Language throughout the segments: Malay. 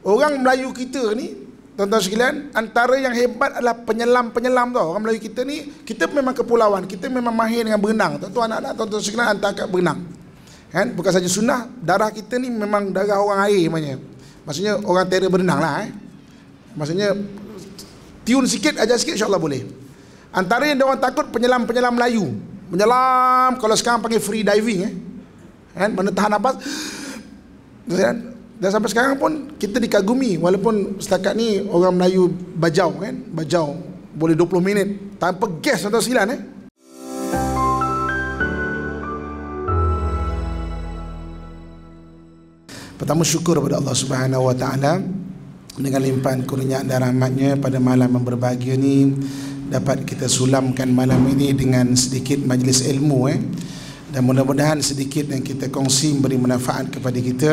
Orang Melayu kita ni Tuan-tuan sekalian Antara yang hebat adalah penyelam-penyelam tau Orang Melayu kita ni Kita memang kepulauan Kita memang mahir dengan berenang Tuan-tuan anak anak Tuan-tuan sekalian hantar kat berenang kan? Bukan saja sunnah Darah kita ni memang darah orang air namanya Maksudnya orang terer berenang lah eh. Maksudnya tiun sikit, ajar sikit insyaAllah boleh Antara yang orang takut penyelam-penyelam Melayu Menyelam Kalau sekarang panggil free diving eh. Kan? Mana tahan nafas dan sampai sekarang pun kita dikagumi walaupun setakat ni orang Melayu bajau kan, bajau boleh 20 minit tanpa gas atau silan eh. Pertama syukur kepada Allah Subhanahu Wa Taala dengan limpahan kurnia dan rahmatnya pada malam yang berbahagia ni dapat kita sulamkan malam ini dengan sedikit majlis ilmu eh dan mudah-mudahan sedikit yang kita kongsi memberi manfaat kepada kita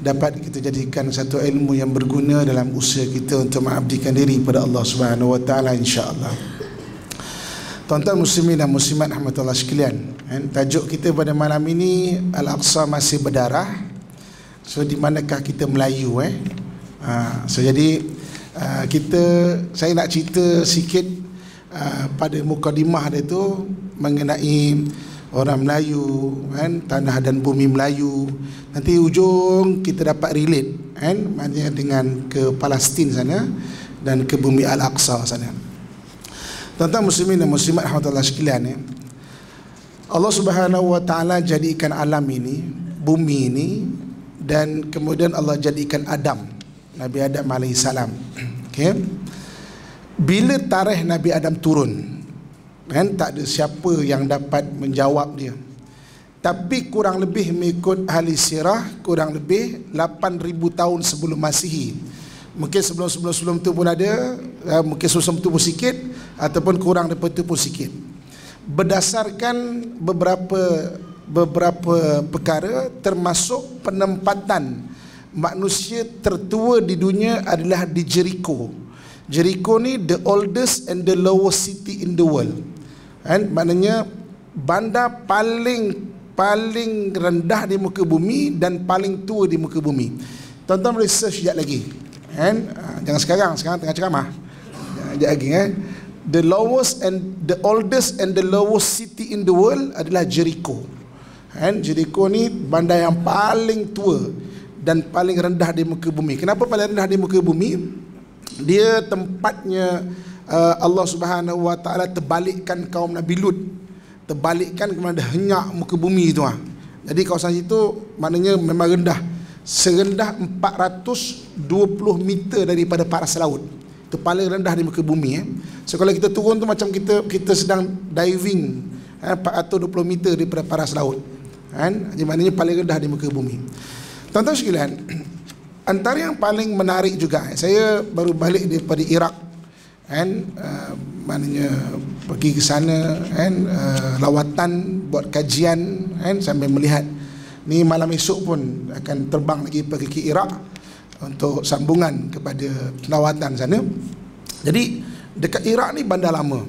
dapat kita jadikan satu ilmu yang berguna dalam usaha kita untuk mengabdikan diri kepada Allah Subhanahu wa taala insyaallah. Tuan-tuan muslimin dan muslimat rahmatullah sekalian, kan? tajuk kita pada malam ini Al-Aqsa masih berdarah. So di manakah kita Melayu eh? Ha, so jadi uh, kita saya nak cerita sikit uh, pada mukadimah dia tu mengenai orang Melayu kan tanah dan bumi Melayu nanti ujung kita dapat relate kan maknanya dengan ke Palestin sana dan ke bumi Al-Aqsa sana tentang muslimin dan muslimat rahmatullah sekalian ya Allah Subhanahu wa taala jadikan alam ini bumi ini dan kemudian Allah jadikan Adam Nabi Adam alaihi salam okay. bila tarikh Nabi Adam turun kan tak ada siapa yang dapat menjawab dia tapi kurang lebih mengikut ahli sirah kurang lebih 8000 tahun sebelum masihi mungkin sebelum-sebelum sebelum tu pun ada eh, mungkin sebelum tu pun sikit ataupun kurang daripada tu pun sikit berdasarkan beberapa beberapa perkara termasuk penempatan manusia tertua di dunia adalah di Jericho Jericho ni the oldest and the lowest city in the world Kan? Maknanya bandar paling paling rendah di muka bumi dan paling tua di muka bumi. Tonton research sekejap lagi. Kan? Jangan sekarang, sekarang tengah ceramah. Sekejap lagi kan. The lowest and the oldest and the lowest city in the world adalah Jericho. Kan? Jericho ni bandar yang paling tua dan paling rendah di muka bumi. Kenapa paling rendah di muka bumi? Dia tempatnya Eh, Allah Subhanahu Wa Taala terbalikkan kaum Nabi Lut terbalikkan kepada hengak muka bumi tu ah. Jadi kawasan situ maknanya memang rendah serendah 420 meter daripada paras laut. Itu paling rendah di muka bumi eh. So kalau kita turun tu macam kita kita sedang diving eh, 420 meter daripada paras laut. Kan? Eh, jadi maknanya paling rendah di muka bumi. Tonton tuan sekalian, antara yang paling menarik juga eh, saya baru balik daripada Iraq and uh, maknanya pergi ke sana and uh, lawatan buat kajian and sambil melihat ni malam esok pun akan terbang lagi pergi ke Iraq untuk sambungan kepada lawatan sana jadi dekat Iraq ni bandar lama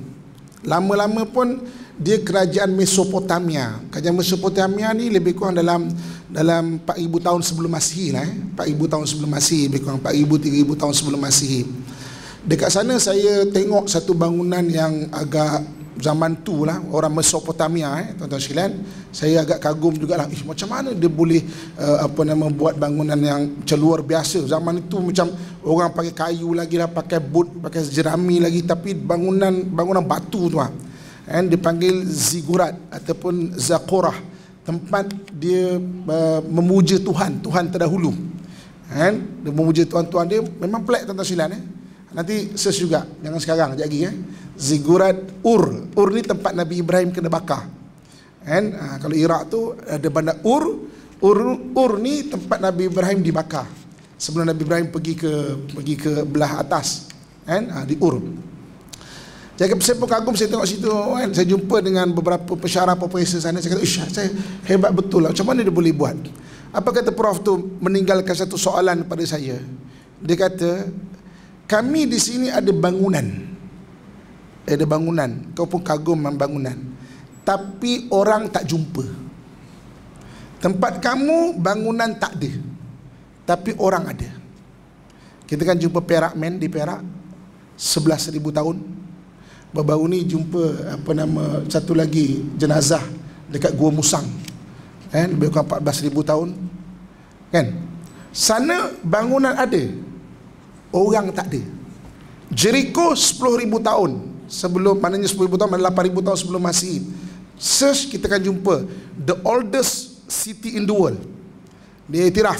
lama-lama pun dia kerajaan Mesopotamia kerajaan Mesopotamia ni lebih kurang dalam dalam 4000 tahun sebelum Masihi lah eh 4000 tahun sebelum Masihi lebih kurang 4000 3000 tahun sebelum Masihi Dekat sana saya tengok satu bangunan yang agak zaman tu lah orang Mesopotamia eh tuan-tuan sekalian saya agak kagum jugalah ih macam mana dia boleh uh, apa nama buat bangunan yang celuar biasa zaman itu macam orang pakai kayu lagi lah pakai bot pakai jerami lagi tapi bangunan bangunan batu tu lah kan dipanggil zigurat ataupun zakorah tempat dia uh, memuja Tuhan Tuhan terdahulu kan dia memuja Tuhan-Tuhan dia memang pelik tuan-tuan sekalian eh Nanti search juga Jangan sekarang Sekejap lagi eh. Ya. Zigurat Ur Ur ni tempat Nabi Ibrahim kena bakar And, ha, Kalau Iraq tu Ada bandar Ur Ur, Ur ni tempat Nabi Ibrahim dibakar Sebelum Nabi Ibrahim pergi ke Pergi ke belah atas And, ha, Di Ur saya saya pun kagum saya tengok situ kan. Saya jumpa dengan beberapa pesyarah profesor sana. Saya kata, "Ish, saya hebat betul lah. Macam mana dia boleh buat?" Apa kata prof tu meninggalkan satu soalan pada saya. Dia kata, kami di sini ada bangunan ada bangunan kau pun kagum membangunan. tapi orang tak jumpa tempat kamu bangunan tak ada tapi orang ada kita kan jumpa perak men di perak 11,000 tahun baru-baru ni jumpa apa nama satu lagi jenazah dekat Gua Musang kan lebih kurang 14,000 tahun kan sana bangunan ada Orang tak ada Jericho ribu tahun Sebelum Maknanya ribu tahun Maknanya ribu tahun sebelum Masih Search kita akan jumpa The oldest city in the world Dia itiraf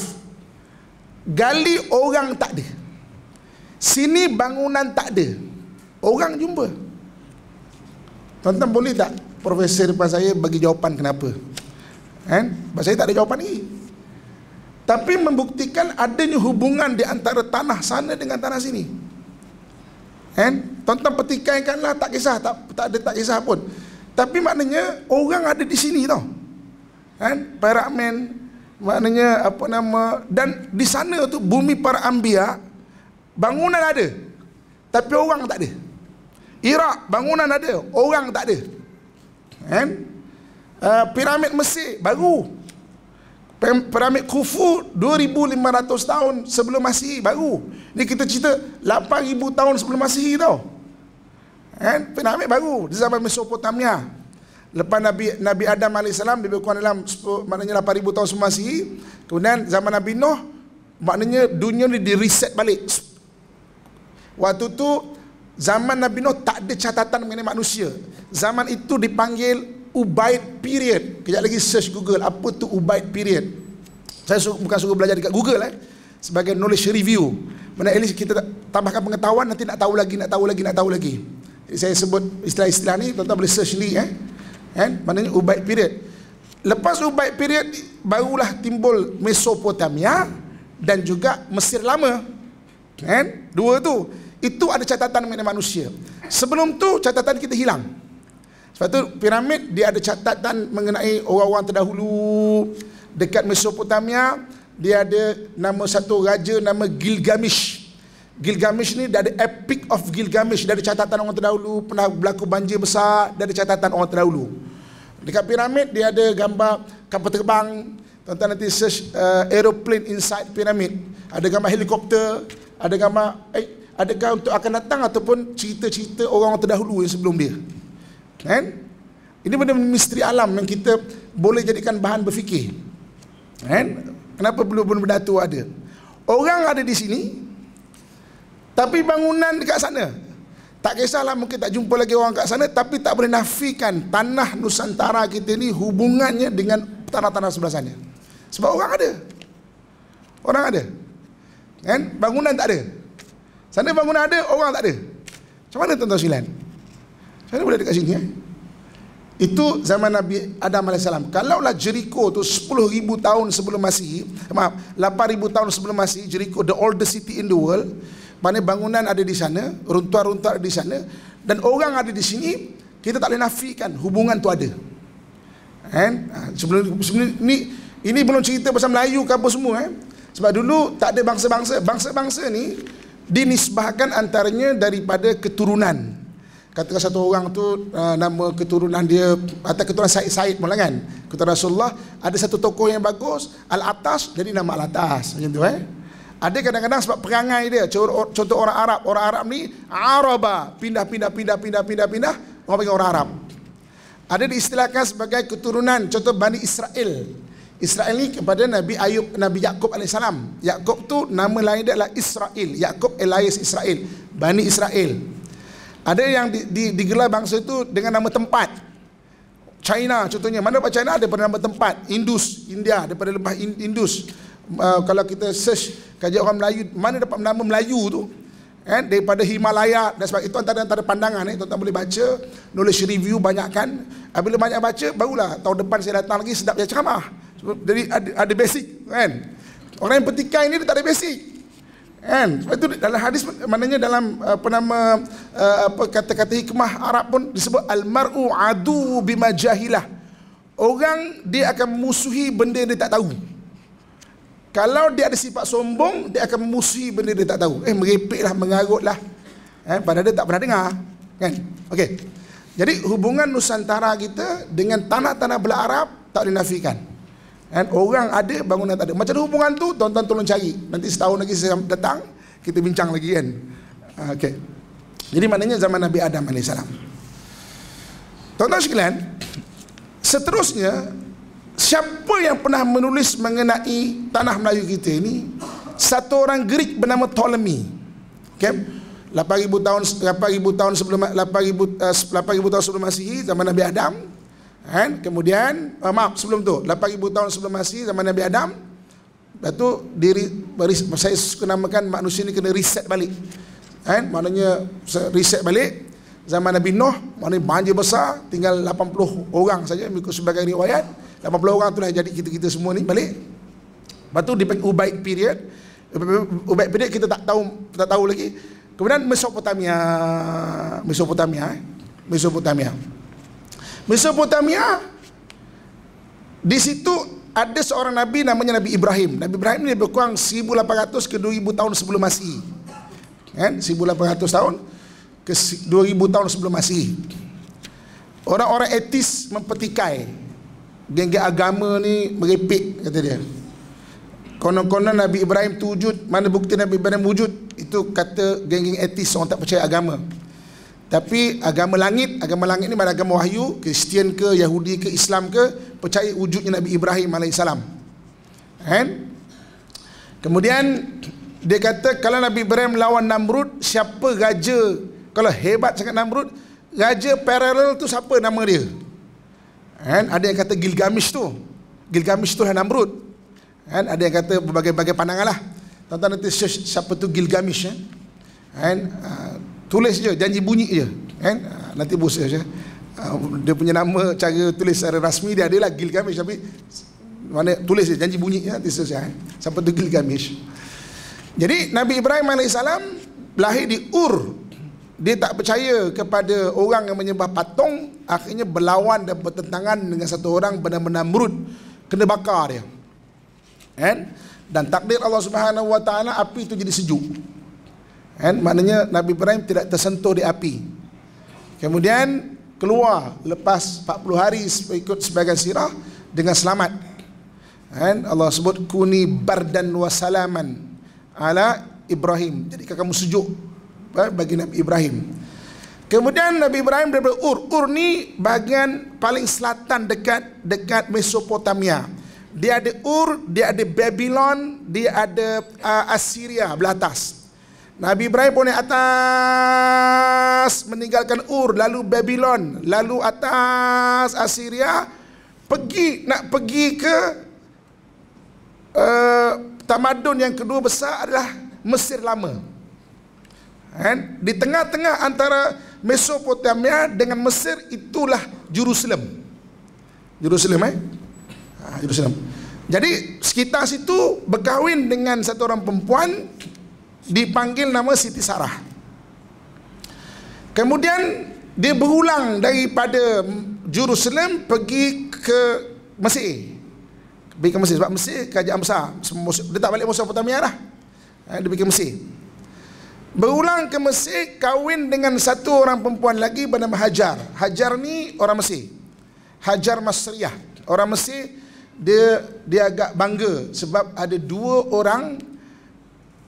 Gali orang tak ada Sini bangunan tak ada Orang jumpa Tonton boleh tak Profesor depan saya bagi jawapan kenapa Eh? Sebab saya tak ada jawapan ni tapi membuktikan adanya hubungan di antara tanah sana dengan tanah sini. Kan? Tonton petikaikanlah tak kisah tak tak ada tak kisah pun. Tapi maknanya orang ada di sini tau. Kan? Para men maknanya apa nama dan di sana tu bumi para ambia, bangunan ada. Tapi orang tak ada. Irak bangunan ada, orang tak ada. Kan? Uh, piramid Mesir baru piramid Khufu 2500 tahun sebelum Masihi baru. Ni kita cerita 8000 tahun sebelum Masihi tau. Kan? Piramid baru di zaman Mesopotamia. Lepas Nabi Nabi Adam AS lebih kurang dalam 10, maknanya 8000 tahun sebelum Masihi. Kemudian zaman Nabi Nuh maknanya dunia ni di reset balik. Waktu tu zaman Nabi Nuh tak ada catatan mengenai manusia. Zaman itu dipanggil Ubaid period Kejap lagi search Google Apa tu Ubaid period Saya suruh, bukan suruh belajar dekat Google eh Sebagai knowledge review Mana at kita tambahkan pengetahuan Nanti nak tahu lagi, nak tahu lagi, nak tahu lagi Jadi Saya sebut istilah-istilah ni Tuan-tuan boleh search ni eh Mana Maknanya Ubaid period Lepas Ubaid period Barulah timbul Mesopotamia Dan juga Mesir lama And, Dua tu Itu ada catatan mengenai manusia Sebelum tu catatan kita hilang sebab tu piramid dia ada catatan mengenai orang-orang terdahulu dekat Mesopotamia dia ada nama satu raja nama Gilgamesh. Gilgamesh ni dari Epic of Gilgamesh dari catatan orang terdahulu pernah berlaku banjir besar dari catatan orang terdahulu. Dekat piramid dia ada gambar kapal terbang. Tonton nanti search uh, aeroplane inside piramid. Ada gambar helikopter, ada gambar eh adakah untuk akan datang ataupun cerita-cerita orang orang terdahulu yang sebelum dia. Kan? Ini benda misteri alam yang kita boleh jadikan bahan berfikir. Kan? Kenapa belum belum benda tu ada? Orang ada di sini tapi bangunan dekat sana. Tak kisahlah mungkin tak jumpa lagi orang kat sana tapi tak boleh nafikan tanah Nusantara kita ni hubungannya dengan tanah-tanah sebelah sana. Sebab orang ada. Orang ada. Kan? Bangunan tak ada. Sana bangunan ada, orang tak ada. Macam mana tuan-tuan silan? Saya boleh dekat sini ya. Itu zaman Nabi Adam AS Kalaulah Jericho tu 10,000 tahun sebelum Masih Maaf, 8,000 tahun sebelum Masih Jericho, the oldest city in the world Mana bangunan ada di sana runtuh-runtuh ada di sana Dan orang ada di sini Kita tak boleh nafikan hubungan tu ada And, ha, sebelum, sebelum ni, Ini belum cerita pasal Melayu ke apa semua eh? Sebab dulu tak ada bangsa-bangsa Bangsa-bangsa ni Dinisbahkan antaranya daripada keturunan katakan satu orang tu uh, nama keturunan dia atau keturunan Said Said mula kan keturunan Rasulullah ada satu tokoh yang bagus Al-Atas jadi nama Al-Atas macam tu eh ada kadang-kadang sebab perangai dia contoh orang Arab orang Arab ni Araba pindah pindah pindah pindah pindah pindah orang panggil orang Arab ada diistilahkan sebagai keturunan contoh Bani Israel Israel ni kepada Nabi Ayub Nabi Yakub salam. Yakub tu nama lain dia adalah Israel Yakub Elias Israel Bani Israel ada yang di, di, digelar bangsa itu dengan nama tempat. China contohnya. Mana dapat China? ada Daripada nama tempat. Indus. India. Daripada lembah Indus. Uh, kalau kita search kaji orang Melayu. Mana dapat nama Melayu tu? Eh, daripada Himalaya dan sebab itu antara antara pandangan ni eh, tuan-tuan boleh baca knowledge review banyakkan bila banyak baca barulah tahun depan saya datang lagi sedap sedapnya ceramah jadi ada, ada basic kan orang yang petikai ini dia tak ada basic Kan? Sebab itu dalam hadis maknanya dalam uh, penama uh, apa kata-kata hikmah Arab pun disebut al-mar'u adu bima jahilah. Orang dia akan musuhi benda yang dia tak tahu. Kalau dia ada sifat sombong, dia akan memusuhi benda yang dia tak tahu. Eh, merepeklah, mengarutlah. Eh, padahal dia tak pernah dengar. Kan? Okey. Jadi hubungan Nusantara kita dengan tanah-tanah belah Arab tak dinafikan. Kan? Orang ada, bangunan tak ada. Macam mana hubungan tu, tuan-tuan tolong cari. Nanti setahun lagi saya datang, kita bincang lagi kan. Ah, okay. Jadi maknanya zaman Nabi Adam AS. Tuan-tuan sekalian, seterusnya, siapa yang pernah menulis mengenai tanah Melayu kita ini? Satu orang Greek bernama Ptolemy. Okay. 8000 tahun 8000 tahun sebelum 8000 8000 eh, tahun sebelum Masihi zaman Nabi Adam Kan? Kemudian uh, maaf sebelum tu 8000 tahun sebelum Masih zaman Nabi Adam Lepas tu diri saya suka namakan manusia ni kena reset balik. Kan? Maknanya reset balik zaman Nabi Nuh, mana banjir besar tinggal 80 orang saja mengikut sebagai riwayat. 80 orang tu dah jadi kita-kita semua ni balik. Lepas tu dipanggil Ubaid period. Ubaid period kita tak tahu tak tahu lagi. Kemudian Mesopotamia, Mesopotamia. Eh. Mesopotamia. Mesopotamia di situ ada seorang nabi namanya Nabi Ibrahim. Nabi Ibrahim ni berkuang kurang 1800 ke 2000 tahun sebelum Masihi. Kan? 1800 tahun ke 2000 tahun sebelum Masihi. Orang-orang etis mempetikai, geng-geng agama ni merepek kata dia. Konon-konon Nabi Ibrahim tu wujud, mana bukti Nabi Ibrahim wujud? Itu kata geng-geng etis orang tak percaya agama. Tapi agama langit, agama langit ni mana agama wahyu, Kristian ke, Yahudi ke, Islam ke, percaya wujudnya Nabi Ibrahim AS. Kan? Kemudian, dia kata kalau Nabi Ibrahim lawan Namrud, siapa raja? Kalau hebat sangat Namrud, raja parallel tu siapa nama dia? Kan? Ada yang kata Gilgamesh tu. Gilgamesh tu lah Namrud. Kan? Ada yang kata berbagai-bagai pandangan lah. tuan nanti siapa tu Gilgamesh. Eh? Kan? Ah, tulis je janji bunyi je kan nanti bos saja ah, dia punya nama cara tulis secara rasmi dia adalah Gilgamesh tapi mana tulis je janji bunyi nanti saja kan? sampai tu Gilgamesh jadi Nabi Ibrahim AS lahir di Ur dia tak percaya kepada orang yang menyembah patung akhirnya berlawan dan bertentangan dengan satu orang bernama Namrud kena bakar dia kan dan takdir Allah Subhanahu wa taala api itu jadi sejuk Kan? Maknanya Nabi Ibrahim tidak tersentuh di api. Kemudian keluar lepas 40 hari ikut sebagai sirah dengan selamat. Kan? Allah sebut kuni bardan wa salaman ala Ibrahim. Jadi kamu sejuk eh, bagi Nabi Ibrahim. Kemudian Nabi Ibrahim daripada Ur. Ur ni bahagian paling selatan dekat dekat Mesopotamia. Dia ada Ur, dia ada Babylon, dia ada uh, Assyria belah atas. Nabi Ibrahim pun naik atas meninggalkan Ur lalu Babylon lalu atas Assyria pergi nak pergi ke uh, tamadun yang kedua besar adalah Mesir lama. Kan? Di tengah-tengah antara Mesopotamia dengan Mesir itulah Jerusalem. Jerusalem eh? Ha, Jerusalem. Jadi sekitar situ berkahwin dengan satu orang perempuan dipanggil nama Siti Sarah. Kemudian dia berulang daripada Jerusalem pergi ke Mesir. Pergi ke Mesir sebab Mesir kerajaan besar. Dia tak balik Mesopotamia dah. Eh, dia pergi ke Mesir. Berulang ke Mesir kahwin dengan satu orang perempuan lagi bernama Hajar. Hajar ni orang Mesir. Hajar Masriah, Orang Mesir dia dia agak bangga sebab ada dua orang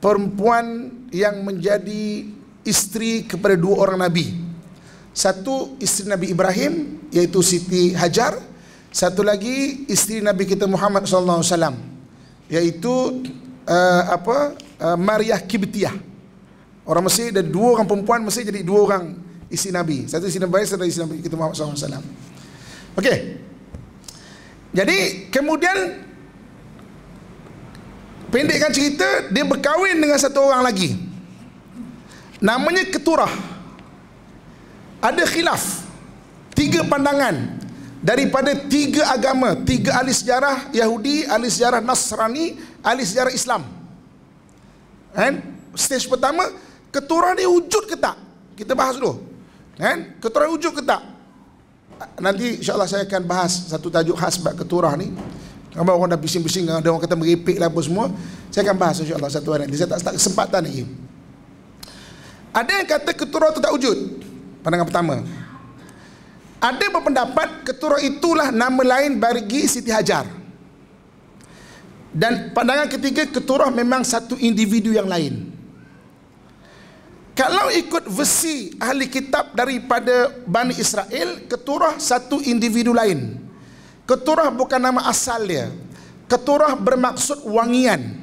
perempuan yang menjadi istri kepada dua orang nabi. Satu istri Nabi Ibrahim yaitu Siti Hajar, satu lagi istri Nabi kita Muhammad SAW, alaihi yaitu uh, apa uh, Maryah Kibtiyah. Orang mesti ada dua orang perempuan mesti jadi dua orang istri Nabi. Satu istri Nabi, satu istri Nabi kita Muhammad SAW. alaihi Okey. Jadi kemudian Pendekkan cerita Dia berkahwin dengan satu orang lagi Namanya Keturah Ada khilaf Tiga pandangan Daripada tiga agama Tiga ahli sejarah Yahudi Ahli sejarah Nasrani Ahli sejarah Islam And Stage pertama Keturah ni wujud ke tak? Kita bahas dulu And Keturah wujud ke tak? Nanti insyaAllah saya akan bahas Satu tajuk khas buat keturah ni Ramai orang dah bising-bising Ada orang kata meripik lah apa semua Saya akan bahas insyaAllah satu hari nanti Saya tak, tak kesempatan lagi Ada yang kata keturah itu tak wujud Pandangan pertama Ada berpendapat keturah itulah Nama lain bagi Siti Hajar Dan pandangan ketiga keturah memang Satu individu yang lain kalau ikut versi ahli kitab daripada Bani Israel, keturah satu individu lain. Keturah bukan nama asal dia. Keturah bermaksud wangian.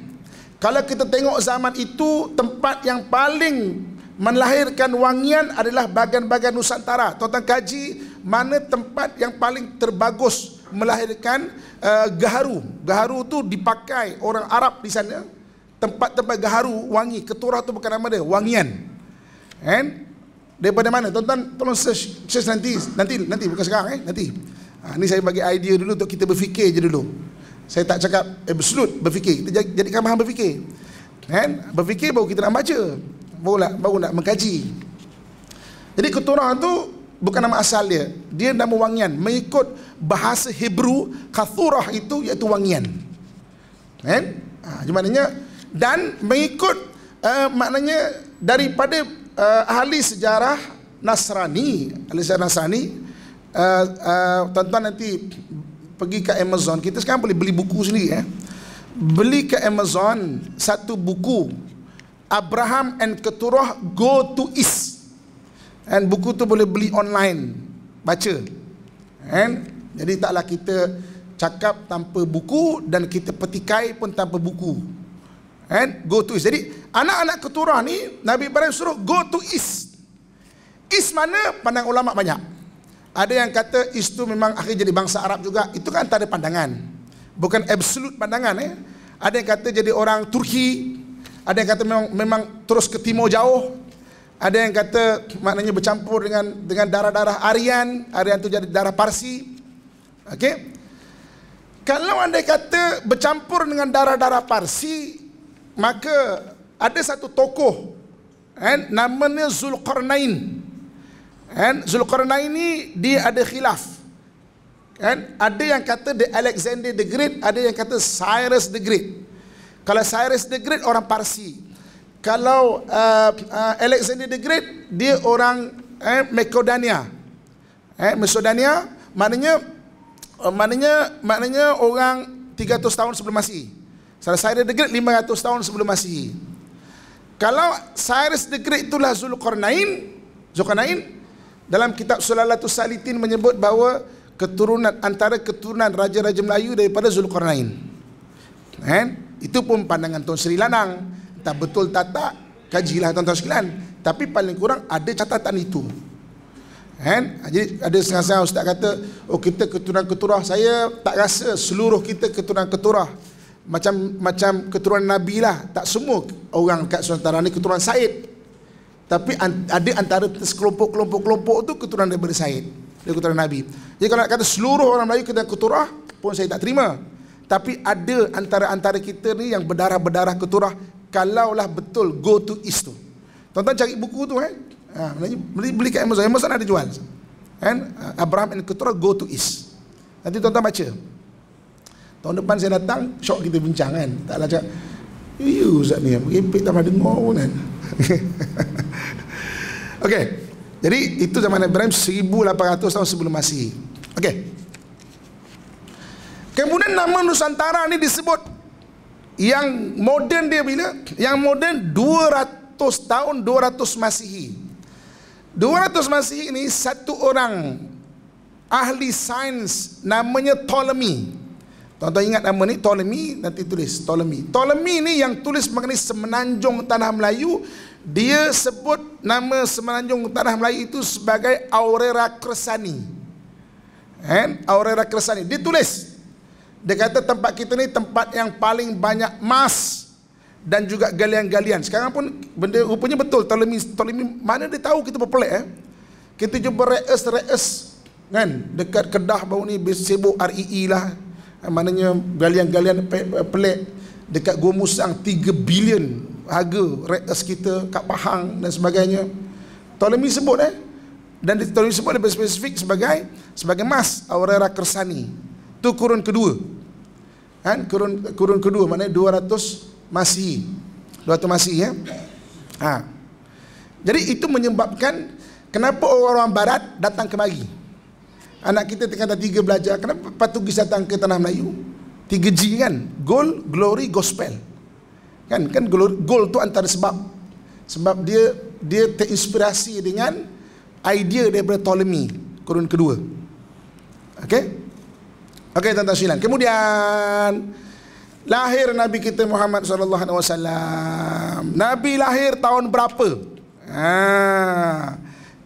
Kalau kita tengok zaman itu tempat yang paling melahirkan wangian adalah bagan-bagan Nusantara. Tonton kaji mana tempat yang paling terbagus melahirkan uh, gaharu. Gaharu tu dipakai orang Arab di sana. Tempat-tempat gaharu wangi. Keturah tu bukan nama dia, wangian. And daripada mana? Tonton, tolong search, search nanti nanti nanti bukan sekarang eh, nanti. Ha, ini saya bagi idea dulu untuk kita berfikir je dulu. Saya tak cakap absolute eh, berfikir. Kita jadikan bahan berfikir. Kan? Berfikir baru kita nak baca. Baru nak, baru nak mengkaji. Jadi keturah tu bukan nama asal dia. Dia nama wangian. Mengikut bahasa Hebrew, kathurah itu iaitu wangian. Kan? Ha, jadi maknanya, dan mengikut uh, maknanya daripada uh, ahli sejarah Nasrani. Ahli sejarah Nasrani tuan uh, uh, nanti pergi ke Amazon kita sekarang boleh beli buku sendiri eh. beli ke Amazon satu buku Abraham and Keturah Go to East and buku tu boleh beli online baca And, jadi taklah kita cakap tanpa buku dan kita petikai pun tanpa buku And, go to East jadi anak-anak Keturah ni Nabi Ibrahim suruh go to East East mana pandang ulama' banyak ada yang kata istu memang akhir jadi bangsa Arab juga. Itu kan antara pandangan. Bukan absolute pandangan eh. Ada yang kata jadi orang Turki. Ada yang kata memang memang terus ke timur jauh. Ada yang kata maknanya bercampur dengan dengan darah-darah Aryan, Aryan tu jadi darah Parsi. Okey. Kalau anda kata bercampur dengan darah-darah Parsi, maka ada satu tokoh eh, namanya Zulkarnain. Zulkarnain. Kan Zulkarnain ini dia ada khilaf. Kan ada yang kata the Alexander the Great, ada yang kata Cyrus the Great. Kalau Cyrus the Great orang Parsi. Kalau uh, uh, Alexander the Great dia orang eh Macedonia. Eh Macedonia maknanya uh, maknanya maknanya orang 300 tahun sebelum masih. Kalau Cyrus the Great 500 tahun sebelum masih. Kalau Cyrus the Great itulah Zulkarnain, Zulkarnain dalam kitab Sulalatus Salitin menyebut bahawa keturunan antara keturunan raja-raja Melayu daripada Zulkarnain. Kan? Itu pun pandangan Tuan Sri Lanang. Tak betul tak tak kajilah tuan-tuan Tapi paling kurang ada catatan itu. Kan? Jadi ada setengah-setengah ustaz kata, "Oh kita keturunan keturah." Saya tak rasa seluruh kita keturunan keturah. Macam macam keturunan Nabi lah, tak semua orang kat Sultanah ni keturunan Said. Tapi ada antara sekelompok-kelompok-kelompok tu keturunan daripada Said. Dia keturunan Nabi. Jadi kalau nak kata seluruh orang Melayu keturunan keturah pun saya tak terima. Tapi ada antara-antara kita ni yang berdarah-berdarah keturah. Kalaulah betul go to east tu. tuan cari buku tu eh. Ha, beli, beli kat Amazon. Amazon ada jual. Kan? Ha, Abraham and Keturah go to east. Nanti tonton baca. Tahun depan saya datang, syok kita bincang kan. Taklah cakap. You use ni Merimpit tak dengar pun kan Okay Jadi itu zaman Ibrahim 1800 tahun sebelum Masih Okay Kemudian nama Nusantara ni disebut Yang moden dia bila Yang moden 200 tahun 200 Masihi 200 Masihi ni satu orang Ahli sains Namanya Ptolemy Tuan-tuan ingat nama ni Ptolemy nanti tulis Ptolemy. Ptolemy ni yang tulis mengenai semenanjung tanah Melayu, dia sebut nama semenanjung tanah Melayu itu sebagai Aurora Crisani. Kan? Eh? Aurora Crisani ditulis. Dia kata tempat kita ni tempat yang paling banyak emas dan juga galian-galian. Sekarang pun benda rupanya betul Ptolemy Ptolemy mana dia tahu kita berpelik eh. Kita jumpa Reus Reus kan dekat Kedah baru ni sibuk REE e lah Eh, maknanya galian-galian pelik Dekat Gua Musang 3 bilion harga rekes kita kat Pahang dan sebagainya Ptolemy sebut eh dan di Ptolemy sebut lebih spesifik sebagai sebagai mas Aurora Kersani tu kurun kedua kan kurun kurun kedua maknanya 200 Masihi 200 masih ya ha. jadi itu menyebabkan kenapa orang-orang barat datang kemari Anak kita tengah dah tiga belajar Kenapa Portugis datang ke tanah Melayu? Tiga g kan? Goal, glory, gospel Kan? Kan glory, goal tu antara sebab Sebab dia dia terinspirasi dengan Idea daripada Ptolemy Kurun kedua Okay? Okay tuan-tuan silan Kemudian Lahir Nabi kita Muhammad SAW Nabi lahir tahun berapa? Ha,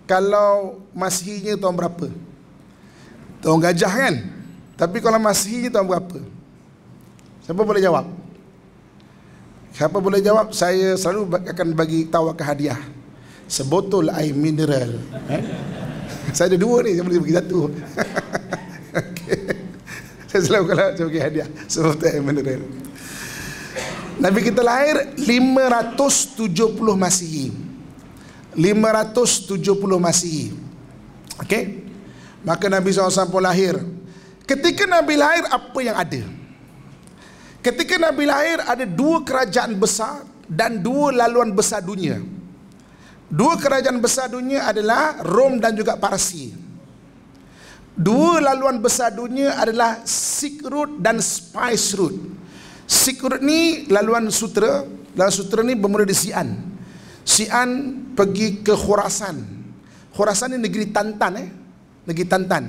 kalau masihnya tahun berapa? tahun gajah kan tapi kalau masih masihnya tahun berapa siapa boleh jawab siapa boleh jawab saya selalu akan bagi tawarkan hadiah sebotol air mineral eh? saya ada dua ni saya boleh bagi satu okay. saya selalu kalau saya bagi hadiah sebotol air mineral Nabi kita lahir 570 Masihi 570 Masihi Okey Maka Nabi SAW pun lahir Ketika Nabi lahir apa yang ada Ketika Nabi lahir ada dua kerajaan besar Dan dua laluan besar dunia Dua kerajaan besar dunia adalah Rom dan juga Parsi Dua laluan besar dunia adalah Silk Road dan Spice Road Silk Road ni laluan sutera Laluan sutera ni bermula di Sian Sian pergi ke Khurasan Khurasan ni negeri Tantan eh negeri Tantan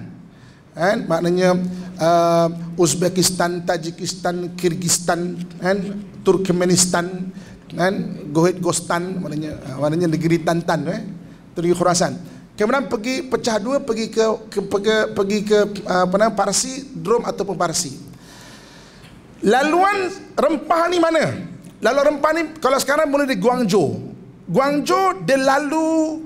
kan maknanya uh, Uzbekistan Tajikistan Kyrgyzstan kan Turkmenistan kan Gohit Gostan maknanya uh, maknanya negeri Tantan eh negeri Khurasan kemudian pergi pecah dua pergi ke, ke pergi, pergi ke uh, apa nama Parsi Drum ataupun Parsi laluan rempah ni mana lalu rempah ni kalau sekarang mula di Guangzhou Guangzhou dia lalu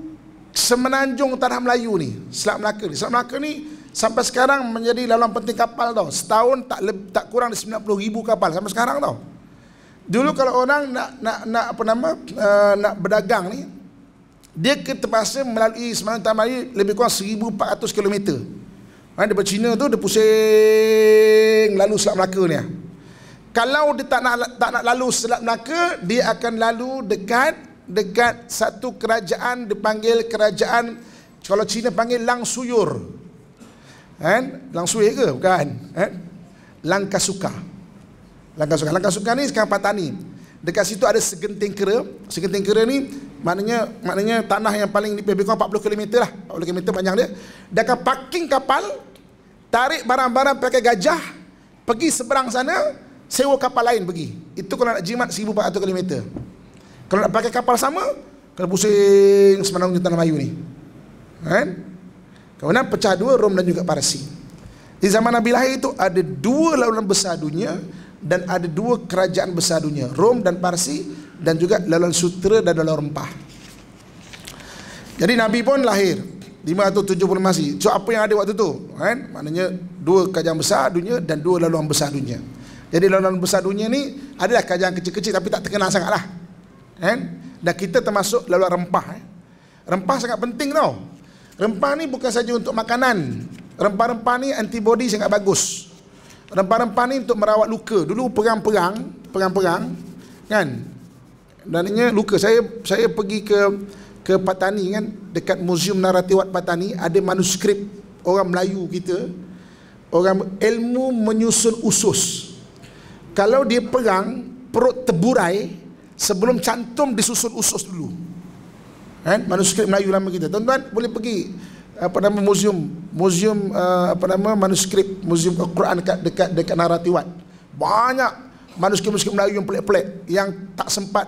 Semenanjung Tanah Melayu ni Selat Melaka ni Selat Melaka ni Sampai sekarang menjadi laluan penting kapal tau Setahun tak lebih, tak kurang 90 ribu kapal Sampai sekarang tau Dulu kalau orang nak nak nak apa nama uh, nak berdagang ni dia terpaksa melalui Semenanjung Tanah Melayu lebih kurang 1400 km. Ha, dari China tu dia pusing lalu Selat Melaka ni. Ha. Kalau dia tak nak tak nak lalu Selat Melaka, dia akan lalu dekat dekat satu kerajaan dipanggil kerajaan kalau Cina panggil Lang Suyur. Kan? Lang Suyur ke? Bukan. Kan? Lang Kasuka. Lang ni sekarang Patani. Dekat situ ada segenting kera. Segenting kera ni maknanya maknanya tanah yang paling lebih kurang 40 km lah. 40 km panjang dia. Dia akan parking kapal, tarik barang-barang pakai gajah, pergi seberang sana, sewa kapal lain pergi. Itu kalau nak jimat 1400 km. Kalau nak pakai kapal sama, kena pusing semenanjung Tanah Melayu ni. Kan? Kemudian pecah dua Rom dan juga Parsi. Di zaman Nabi Lahir itu ada dua laluan besar dunia dan ada dua kerajaan besar dunia, Rom dan Parsi dan juga laluan sutra dan laluan rempah. Jadi Nabi pun lahir 570 Masih. So apa yang ada waktu tu? Kan? Maknanya dua kerajaan besar dunia dan dua laluan besar dunia. Jadi laluan besar dunia ni adalah kerajaan kecil-kecil tapi tak terkenal sangatlah. Kan? Dan kita termasuk lalu rempah. Eh? Rempah sangat penting tau. Rempah ni bukan saja untuk makanan. Rempah-rempah ni antibodi sangat bagus. Rempah-rempah ni untuk merawat luka. Dulu perang-perang, perang-perang, kan? Dannya luka. Saya saya pergi ke ke Patani kan, dekat Museum Naratiwat Patani ada manuskrip orang Melayu kita orang ilmu menyusun usus. Kalau dia perang, perut terburai, sebelum cantum disusun usus dulu kan manuskrip Melayu lama kita tuan-tuan boleh pergi apa nama museum museum eh, apa nama manuskrip museum Al-Quran dekat dekat dekat Naratiwat banyak manuskrip-manuskrip Melayu yang pelik-pelik yang tak sempat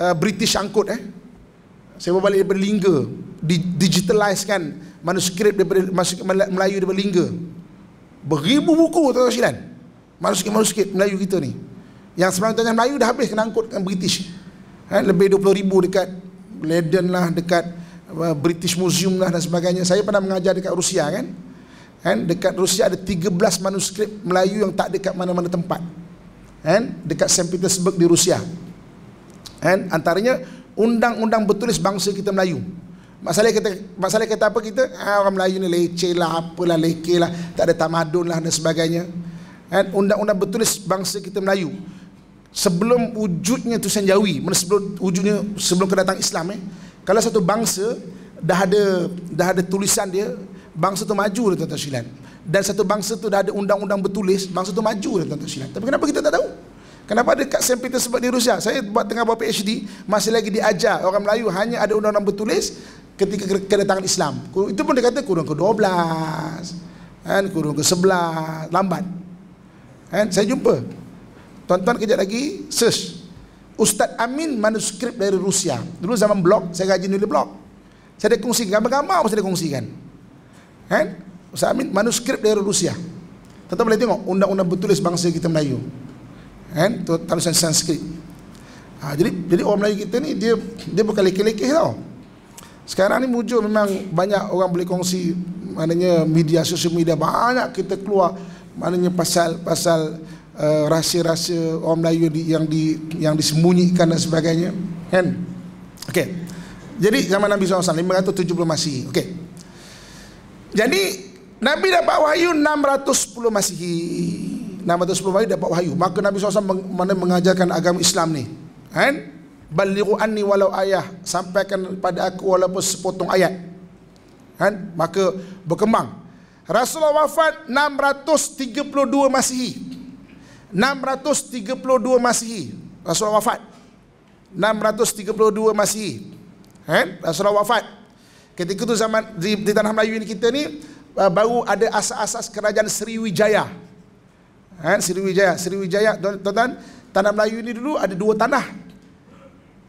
uh, British angkut eh saya balik daripada Lingga di, digitalize kan manuskrip daripada manuskrip Melayu daripada Lingga beribu buku tuan-tuan manuskrip-manuskrip Melayu kita ni yang sebenarnya tanya Melayu dah habis kena angkut dengan British ha, Lebih 20 ribu dekat Leiden lah, dekat uh, British Museum lah dan sebagainya Saya pernah mengajar dekat Rusia kan Kan? Dekat Rusia ada 13 manuskrip Melayu yang tak dekat mana-mana tempat kan? Dekat St. Petersburg di Rusia kan? Antaranya undang-undang bertulis bangsa kita Melayu Masalah kita masalah kita apa kita ah, orang Melayu ni leceh lah apalah leke lah tak ada tamadun lah dan sebagainya. Kan undang-undang bertulis bangsa kita Melayu sebelum wujudnya tu Sanjawi sebelum wujudnya sebelum kedatang Islam eh kalau satu bangsa dah ada dah ada tulisan dia bangsa tu maju dah tuan-tuan silan dan satu bangsa tu dah ada undang-undang bertulis bangsa tu maju dah tuan-tuan silan tapi kenapa kita tak tahu kenapa ada kat St. Petersburg di Rusia saya buat tengah buat PhD masih lagi diajar orang Melayu hanya ada undang-undang bertulis ketika kedatangan Islam itu pun dia kata kurung ke-12 kan kurung ke-11 lambat kan saya jumpa Tuan-tuan kejap lagi search Ustaz Amin manuskrip dari Rusia. Dulu zaman blog, saya gaji nulis blog. Saya ada kongsi gambar-gambar apa saya ada kongsikan. Kan? Ustaz Amin manuskrip dari Rusia. Tetap boleh tengok undang-undang bertulis bangsa kita Melayu. Kan? Tu tulisan Sanskrit. Ha, jadi jadi orang Melayu kita ni dia dia bukan lekeh-lekeh tau. Sekarang ni mujur memang banyak orang boleh kongsi maknanya media sosial media banyak kita keluar maknanya pasal pasal Eh, rahsia-rahsia uh, orang Melayu yang di, yang di yang disembunyikan dan sebagainya kan okey jadi zaman Nabi SAW 570 Masihi okey jadi Nabi dapat wahyu 610 Masihi 610 Masihi dapat wahyu maka Nabi SAW mana mengajarkan agama Islam ni kan balighu anni walau ayah sampaikan pada aku walaupun sepotong ayat kan maka berkembang Rasulullah wafat 632 Masihi 632 Masihi Rasulullah wafat 632 Masihi ha? Rasulullah wafat Ketika itu zaman di, di tanah Melayu ini kita ni uh, Baru ada asas-asas kerajaan Sriwijaya ha? Sriwijaya Sriwijaya tuan-tuan Tanah Melayu ini dulu ada dua tanah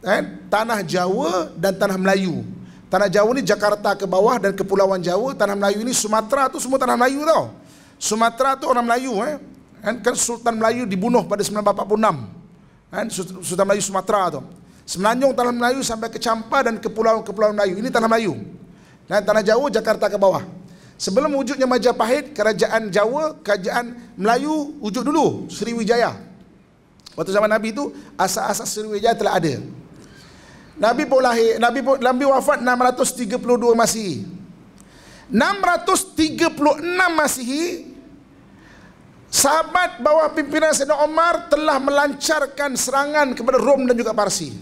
ha? Tanah Jawa dan Tanah Melayu Tanah Jawa ni Jakarta ke bawah dan Kepulauan Jawa Tanah Melayu ini Sumatera tu semua Tanah Melayu tau Sumatera tu orang Melayu eh? kan, kan Sultan Melayu dibunuh pada 1946 kan, Sultan Melayu Sumatera tu Semenanjung tanah Melayu sampai ke Champa dan ke pulau-pulau Melayu ini tanah Melayu dan tanah Jawa Jakarta ke bawah sebelum wujudnya Majapahit kerajaan Jawa kerajaan Melayu wujud dulu Sriwijaya waktu zaman Nabi itu asas-asas Sriwijaya telah ada Nabi pun lahir Nabi pun Nabi wafat 632 Masihi 636 Masihi Sahabat bawah pimpinan Sayyidina Omar telah melancarkan serangan kepada Rom dan juga Parsi.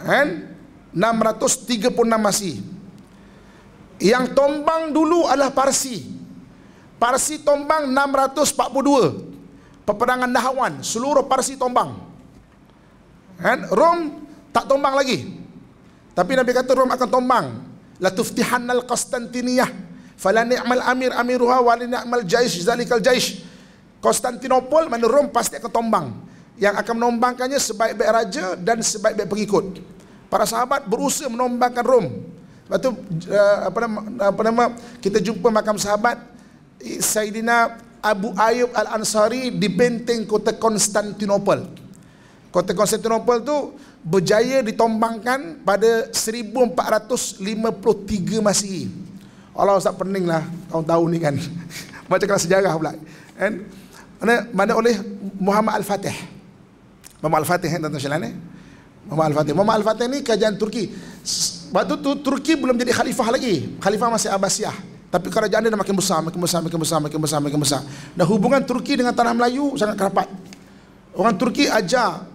Kan? 636 Masih. Yang tombang dulu adalah Parsi. Parsi tombang 642. Peperangan Nahawan, seluruh Parsi tombang. Kan? Rom tak tombang lagi. Tapi Nabi kata Rom akan tombang. Latuftihanal Qastantiniyah 632. Fala ni'mal amir amiruha wa ni'mal jaish zalikal jaish. Konstantinopel mana Rom pasti akan tombang. Yang akan menombangkannya sebaik-baik raja dan sebaik-baik pengikut. Para sahabat berusaha menombangkan Rom. Lepas tu eh, apa nama, apa nama kita jumpa makam sahabat Sayyidina Abu Ayub Al-Ansari di benteng kota Konstantinopel. Kota Konstantinopel tu berjaya ditombangkan pada 1453 Masihi. Allah Ustaz pening lah tahun-tahun ni kan macam kelas sejarah pula kan mana mana oleh Muhammad Al-Fatih Muhammad Al-Fatih yang tentang syalan ni Muhammad Al-Fatih Muhammad Al-Fatih ni kerajaan Turki waktu tu Turki belum jadi khalifah lagi khalifah masih Abbasiyah tapi kerajaan dia dah makin besar makin besar makin besar makin besar makin besar dan hubungan Turki dengan tanah Melayu sangat kerapat orang Turki ajar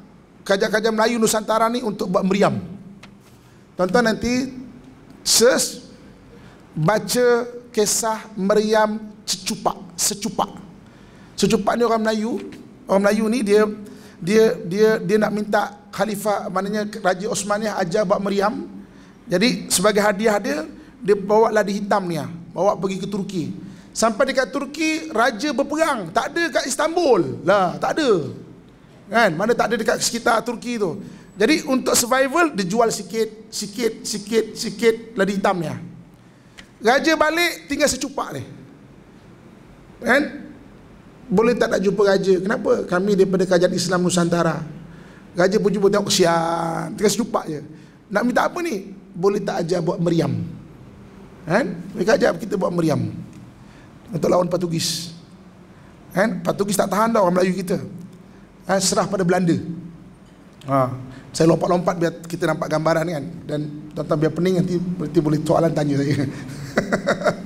kerajaan-kerajaan Melayu Nusantara ni untuk buat meriam tuan-tuan nanti ses baca kisah meriam secupak secupak secupak ni orang Melayu orang Melayu ni dia dia dia dia nak minta khalifah maknanya raja Osmaniyah ajar buat meriam jadi sebagai hadiah dia dia bawa ladi hitam ni bawa pergi ke Turki sampai dekat Turki raja berperang tak ada kat Istanbul lah tak ada kan mana tak ada dekat sekitar Turki tu jadi untuk survival dia jual sikit sikit sikit sikit ladi hitam ni ah Raja balik tinggal secupak ni. Kan? Boleh tak nak jumpa raja? Kenapa? Kami daripada kerajaan Islam Nusantara. Raja pun jumpa tengok kesian. Tinggal secupak je. Nak minta apa ni? Boleh tak ajar buat meriam? Kan? Mereka ajar kita buat meriam. Untuk lawan Portugis. Kan? Portugis tak tahan dah orang Melayu kita. Kan? Serah pada Belanda. Ha. Saya lompat-lompat biar kita nampak gambaran kan. Dan tuan-tuan biar pening nanti, nanti boleh soalan tanya saya.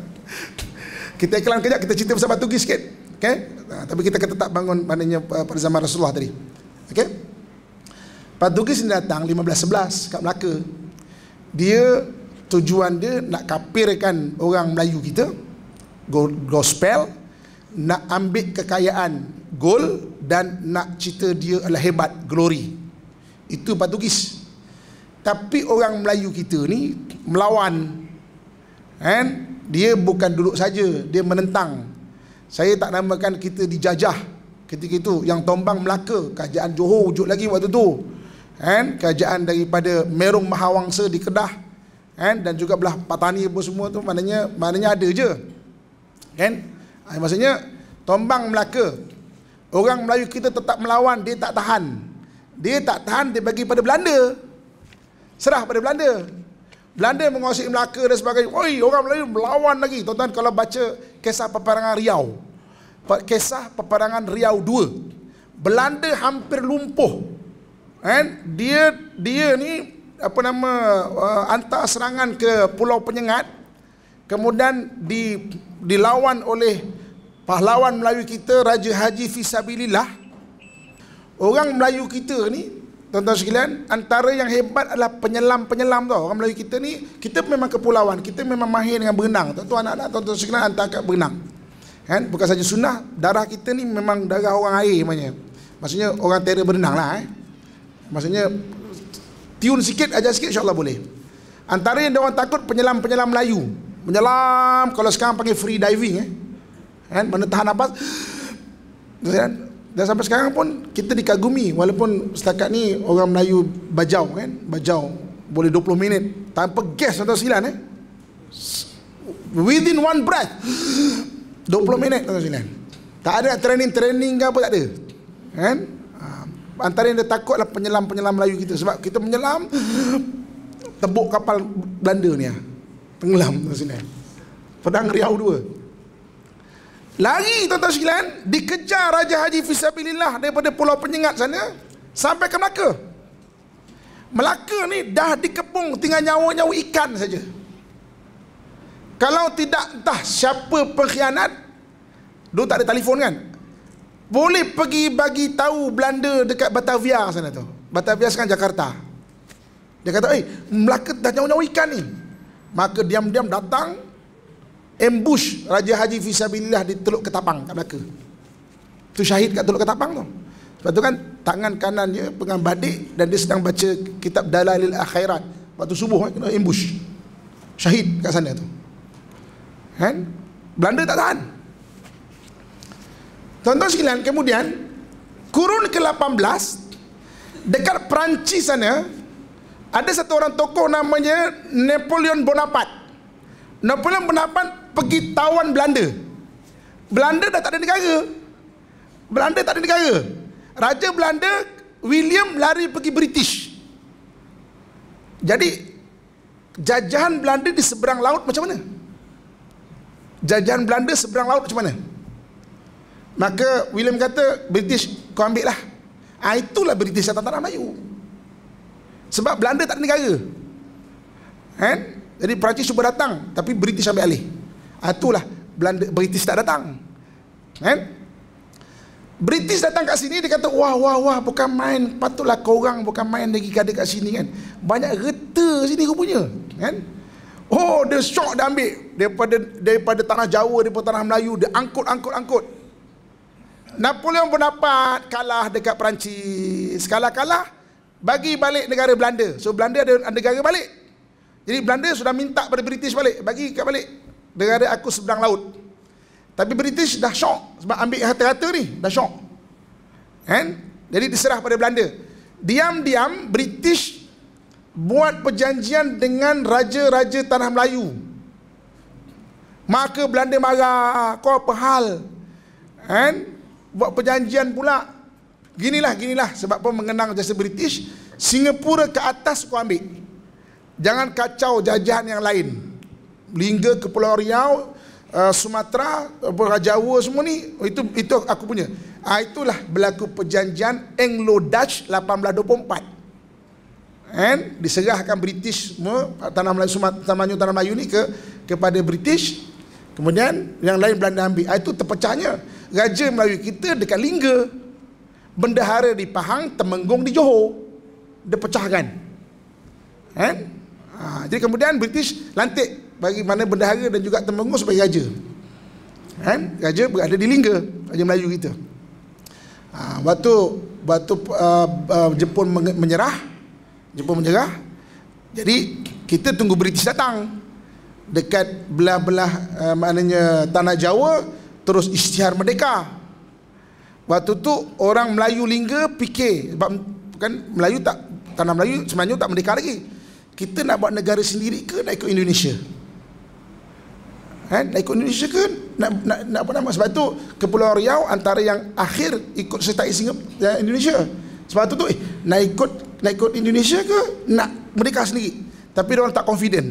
kita iklan kejap kita cerita pasal batu gi sikit okey nah, tapi kita kata tak bangun maknanya ah, pada zaman Rasulullah tadi okey batu gi datang 1511 kat Melaka dia tujuan dia nak kapirkan orang Melayu kita gospel nak ambil kekayaan gold dan nak cerita dia adalah hebat glory itu Portugis tapi orang Melayu kita ni melawan And dia bukan duduk saja, dia menentang. Saya tak namakan kita dijajah ketika itu yang tombang Melaka, kerajaan Johor wujud lagi waktu tu. And kerajaan daripada Merung Mahawangsa di Kedah. And dan juga belah Patani apa semua tu maknanya maknanya ada je. Kan? maksudnya tombang Melaka. Orang Melayu kita tetap melawan, dia tak tahan. Dia tak tahan dia bagi pada Belanda. Serah pada Belanda. Belanda menguasai Melaka dan sebagainya. Woi, orang Melayu melawan lagi. Tuan-tuan kalau baca kisah peperangan Riau. Kisah peperangan Riau 2. Belanda hampir lumpuh. And dia dia ni apa nama uh, hantar serangan ke Pulau Penyengat. Kemudian di dilawan oleh pahlawan Melayu kita Raja Haji Fisabilillah. Orang Melayu kita ni Tuan-tuan sekalian, antara yang hebat adalah penyelam-penyelam tu. Orang Melayu kita ni, kita memang kepulauan. Kita memang mahir dengan berenang. Tuan-tuan anak-anak, tuan-tuan sekalian, antara kat berenang. Kan? Bukan saja sunnah, darah kita ni memang darah orang air namanya. Maksudnya orang terer berenang lah eh. Maksudnya tiun sikit, ajar sikit insyaAllah boleh. Antara yang orang takut penyelam-penyelam Melayu. Menyelam, kalau sekarang panggil free diving eh. Kan? Mana tahan nafas dan sampai sekarang pun kita dikagumi walaupun setakat ni orang Melayu bajau kan bajau boleh 20 minit tanpa gas atau silan eh within one breath 20 minit atau silan tak ada training-training ke apa tak ada kan ah, antara yang dia takutlah penyelam-penyelam Melayu kita sebab kita menyelam tebuk kapal Belanda ni ah. tenggelam atau silan pedang riau dua Lari tuan-tuan sekalian Dikejar Raja Haji Fisabilillah Daripada Pulau Penyengat sana Sampai ke Melaka Melaka ni dah dikepung Tinggal nyawa-nyawa ikan saja. Kalau tidak entah siapa pengkhianat Dulu tak ada telefon kan Boleh pergi bagi tahu Belanda dekat Batavia sana tu Batavia sekarang Jakarta Dia kata eh Melaka dah nyawa-nyawa ikan ni Maka diam-diam datang ambush Raja Haji Fisabilillah di Teluk Ketapang kat Melaka. Tu syahid kat Teluk Ketapang tu. Sebab tu kan tangan kanan dia pegang badik dan dia sedang baca kitab Dalalil Akhirat. Waktu subuh kan kena ambush. Syahid kat sana tu. Kan? Belanda tak tahan. tuan sekalian, kemudian kurun ke-18 dekat Perancis sana ada satu orang tokoh namanya Napoleon Bonaparte. Napoleon Bonaparte pergi tawan Belanda. Belanda dah tak ada negara. Belanda tak ada negara. Raja Belanda William lari pergi British. Jadi jajahan Belanda di seberang laut macam mana? Jajahan Belanda seberang laut macam mana? Maka William kata British kau ambil lah. Ha, itulah British atas tanah Melayu. Sebab Belanda tak ada negara. Kan? Jadi Perancis cuba datang tapi British ambil alih. Ah, itulah Belanda British tak datang. Kan? British datang kat sini dia kata wah wah wah bukan main patutlah kau orang bukan main lagi kada kat sini kan. Banyak reta sini rupanya kan. Oh dia shock dia ambil daripada daripada tanah Jawa daripada tanah Melayu dia angkut angkut angkut. Napoleon pun dapat kalah dekat Perancis. Kalah-kalah bagi balik negara Belanda. So Belanda ada negara balik. Jadi Belanda sudah minta pada British balik. Bagi kat balik negara aku seberang laut. Tapi British dah syok sebab ambil harta-harta ni, dah syok. Kan? Jadi diserah pada Belanda. Diam-diam British buat perjanjian dengan raja-raja tanah Melayu. Maka Belanda marah, kau apa hal? Kan? Buat perjanjian pula. Ginilah, ginilah sebab pun mengenang jasa British, Singapura ke atas kau ambil. Jangan kacau jajahan yang lain. Lingga ke Pulau Riau uh, Sumatera Pulau Jawa semua ni itu itu aku punya uh, itulah berlaku perjanjian Anglo Dutch 1824 and diserahkan British semua tanah Melayu Sumatera tanah Melayu, tanah Melayu ni ke kepada British kemudian yang lain Belanda ambil uh, itu terpecahnya Raja Melayu kita dekat Lingga Bendahara di Pahang Temenggung di Johor Dia pecahkan Kan? Ha, jadi kemudian British lantik bagi mana bendahara dan juga temenggung sebagai raja. Kan? Raja berada di Lingga, raja Melayu kita. Ha, waktu waktu uh, uh, Jepun menyerah, Jepun menyerah. Jadi kita tunggu British datang dekat belah-belah uh, maknanya tanah Jawa terus isytihar merdeka. Waktu tu orang Melayu Lingga fikir sebab kan Melayu tak tanah Melayu sebenarnya tak merdeka lagi. Kita nak buat negara sendiri ke nak ikut Indonesia? kan? nak ikut Indonesia ke nak, nak, nak apa nama sebab tu Kepulauan Riau antara yang akhir ikut sertai Singapura eh, Indonesia sebab tu tu eh, nak ikut nak ikut Indonesia ke nak mereka sendiri tapi orang tak confident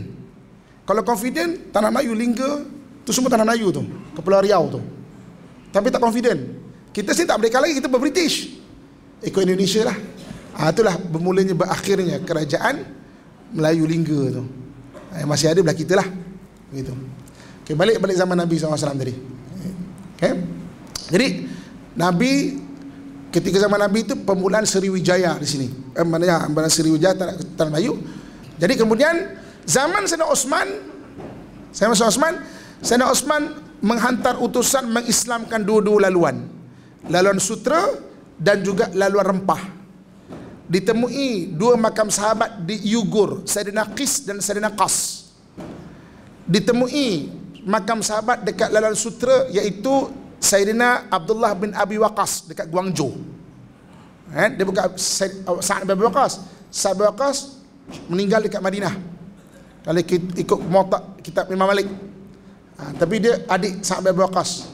kalau confident tanah Melayu lingga tu semua tanah Melayu tu Kepulauan Riau tu tapi tak confident kita sini tak mereka lagi kita berBritish. ikut Indonesia lah ha, itulah bermulanya berakhirnya kerajaan Melayu lingga tu yang eh, masih ada belah kita lah begitu Okay, balik balik zaman Nabi SAW tadi. Okay. Jadi Nabi ketika zaman Nabi itu pemulaan Sriwijaya di sini. Eh, mana ya? Mana Sriwijaya Tanah, Tanah Bayu. Jadi kemudian zaman Sena Osman, Sena Osman, Sena Osman menghantar utusan mengislamkan dua-dua laluan. Laluan sutra dan juga laluan rempah. Ditemui dua makam sahabat di Yugur, Sayyidina Qis dan Sayyidina Qas. Ditemui makam sahabat dekat Lalan Sutra iaitu Sayyidina Abdullah bin Abi Waqas dekat Guangzhou. Eh, dia buka oh, Sa'ad bin Abi Waqas. Sa'ad bin Waqas meninggal dekat Madinah. Kalau kita ikut muatak kitab Imam Malik. Ha, tapi dia adik Sa'ad bin Abi Waqas.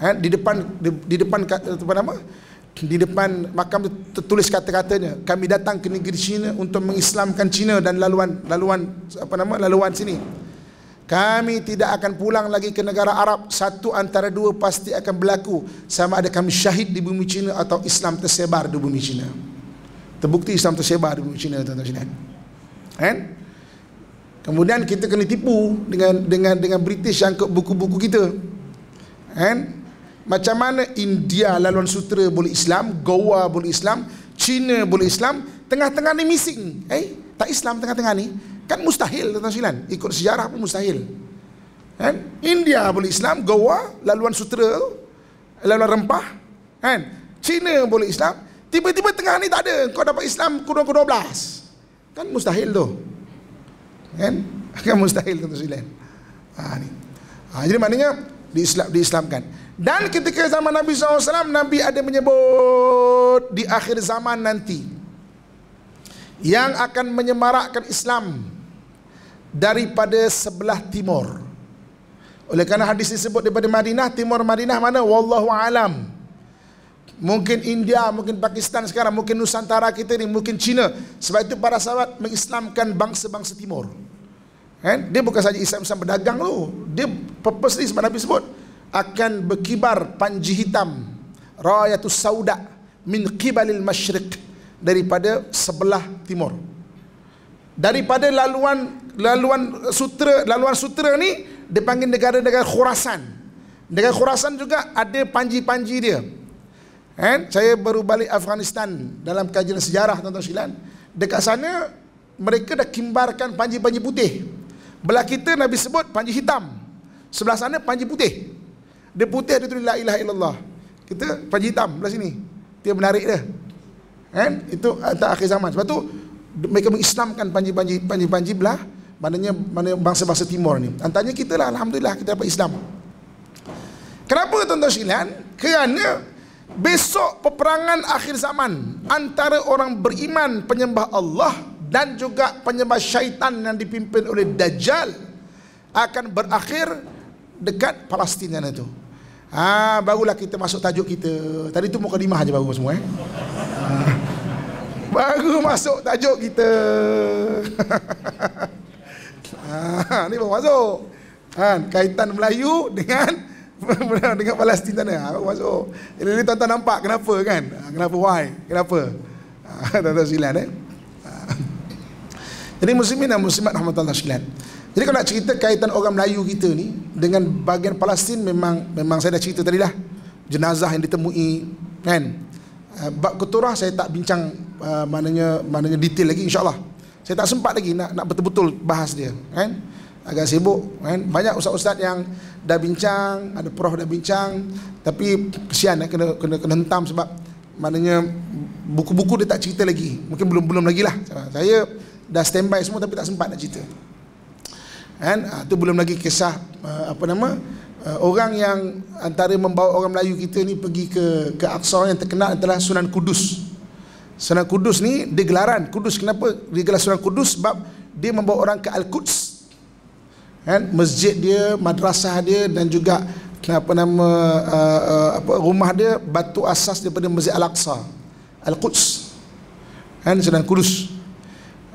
Eh, di depan di, di depan eh, apa nama? Di depan makam tertulis kata-katanya, kami datang ke negeri China untuk mengislamkan China dan laluan laluan apa nama? laluan sini kami tidak akan pulang lagi ke negara Arab satu antara dua pasti akan berlaku sama ada kami syahid di bumi Cina atau Islam tersebar di bumi Cina terbukti Islam tersebar di bumi Cina tuan-tuan sekalian kan kemudian kita kena tipu dengan dengan dengan British yang ke buku-buku kita kan macam mana India laluan sutra boleh Islam Goa boleh Islam China boleh Islam tengah-tengah ni missing eh tak Islam tengah-tengah ni Kan mustahil tuan-tuan silan. Ikut sejarah pun mustahil. Kan? India boleh Islam, Goa, laluan sutera laluan rempah. Kan? Cina boleh Islam, tiba-tiba tengah ni tak ada. Kau dapat Islam kurang ke 12. Kan mustahil tu. Kan? Kan mustahil tuan-tuan silan. Ha, ni. Ha, jadi maknanya di Islam di Islamkan. Dan ketika zaman Nabi SAW Nabi ada menyebut Di akhir zaman nanti Yang akan menyemarakkan Islam daripada sebelah timur. Oleh kerana hadis disebut daripada Madinah, timur Madinah mana? Wallahu alam. Mungkin India, mungkin Pakistan sekarang, mungkin Nusantara kita ni, mungkin China. Sebab itu para sahabat mengislamkan bangsa-bangsa timur. Kan? Dia bukan saja Islam Islam berdagang tu. Dia purpose ni sebab Nabi sebut akan berkibar panji hitam rayatus sauda min qibalil masyriq daripada sebelah timur daripada laluan laluan sutra laluan sutra ni dipanggil negara-negara Khurasan. Negara Khurasan juga ada panji-panji dia. Kan? Saya baru balik Afghanistan dalam kajian sejarah tuan-tuan sekalian. Dekat sana mereka dah kimbarkan panji-panji putih. Belah kita Nabi sebut panji hitam. Sebelah sana panji putih. Dia putih dia tulis la ilaha illallah. Kita panji hitam belah sini. Dia menarik dia. Kan? Itu tak akhir zaman. Sebab tu mereka mengislamkan panji-panji panji-panji belah maknanya mana bangsa-bangsa timur ni antaranya kita lah alhamdulillah kita dapat Islam kenapa tuan-tuan sekalian kerana besok peperangan akhir zaman antara orang beriman penyembah Allah dan juga penyembah syaitan yang dipimpin oleh dajjal akan berakhir dekat Palestin sana tu. Ha, barulah kita masuk tajuk kita. Tadi tu muka lima aja baru semua eh. Ha. Baru masuk tajuk kita. ah, ni baru masuk. Kan, kaitan Melayu dengan dengan Palestin sana. Ha, ah, baru masuk. Ini, ini tuan-tuan nampak kenapa kan? Ha, kenapa why? Kenapa? tuan-tuan silat eh. Jadi muslimin dan muslimat rahmatullah silat. Jadi kalau nak cerita kaitan orang Melayu kita ni dengan bahagian Palestin memang memang saya dah cerita tadi lah. Jenazah yang ditemui kan? Eh, bab keturah saya tak bincang uh, eh, mananya mananya detail lagi insyaallah. Saya tak sempat lagi nak nak betul-betul bahas dia, kan? Agak sibuk, kan? Banyak ustaz-ustaz yang dah bincang, ada prof dah bincang, tapi kesian nak kena kena kena hentam sebab mananya buku-buku dia tak cerita lagi. Mungkin belum-belum lagi lah. Saya dah standby semua tapi tak sempat nak cerita. Kan? Ah, tu belum lagi kisah uh, apa nama uh, orang yang antara membawa orang Melayu kita ni pergi ke ke Aqsa yang terkenal adalah Sunan Kudus. Sunan Kudus ni dia gelaran Kudus kenapa dia gelar Sunan Kudus sebab dia membawa orang ke Al-Quds. Kan? Masjid dia, madrasah dia dan juga apa nama uh, uh, apa rumah dia batu asas daripada Masjid Al-Aqsa. Al-Quds. Kan Sunan Kudus.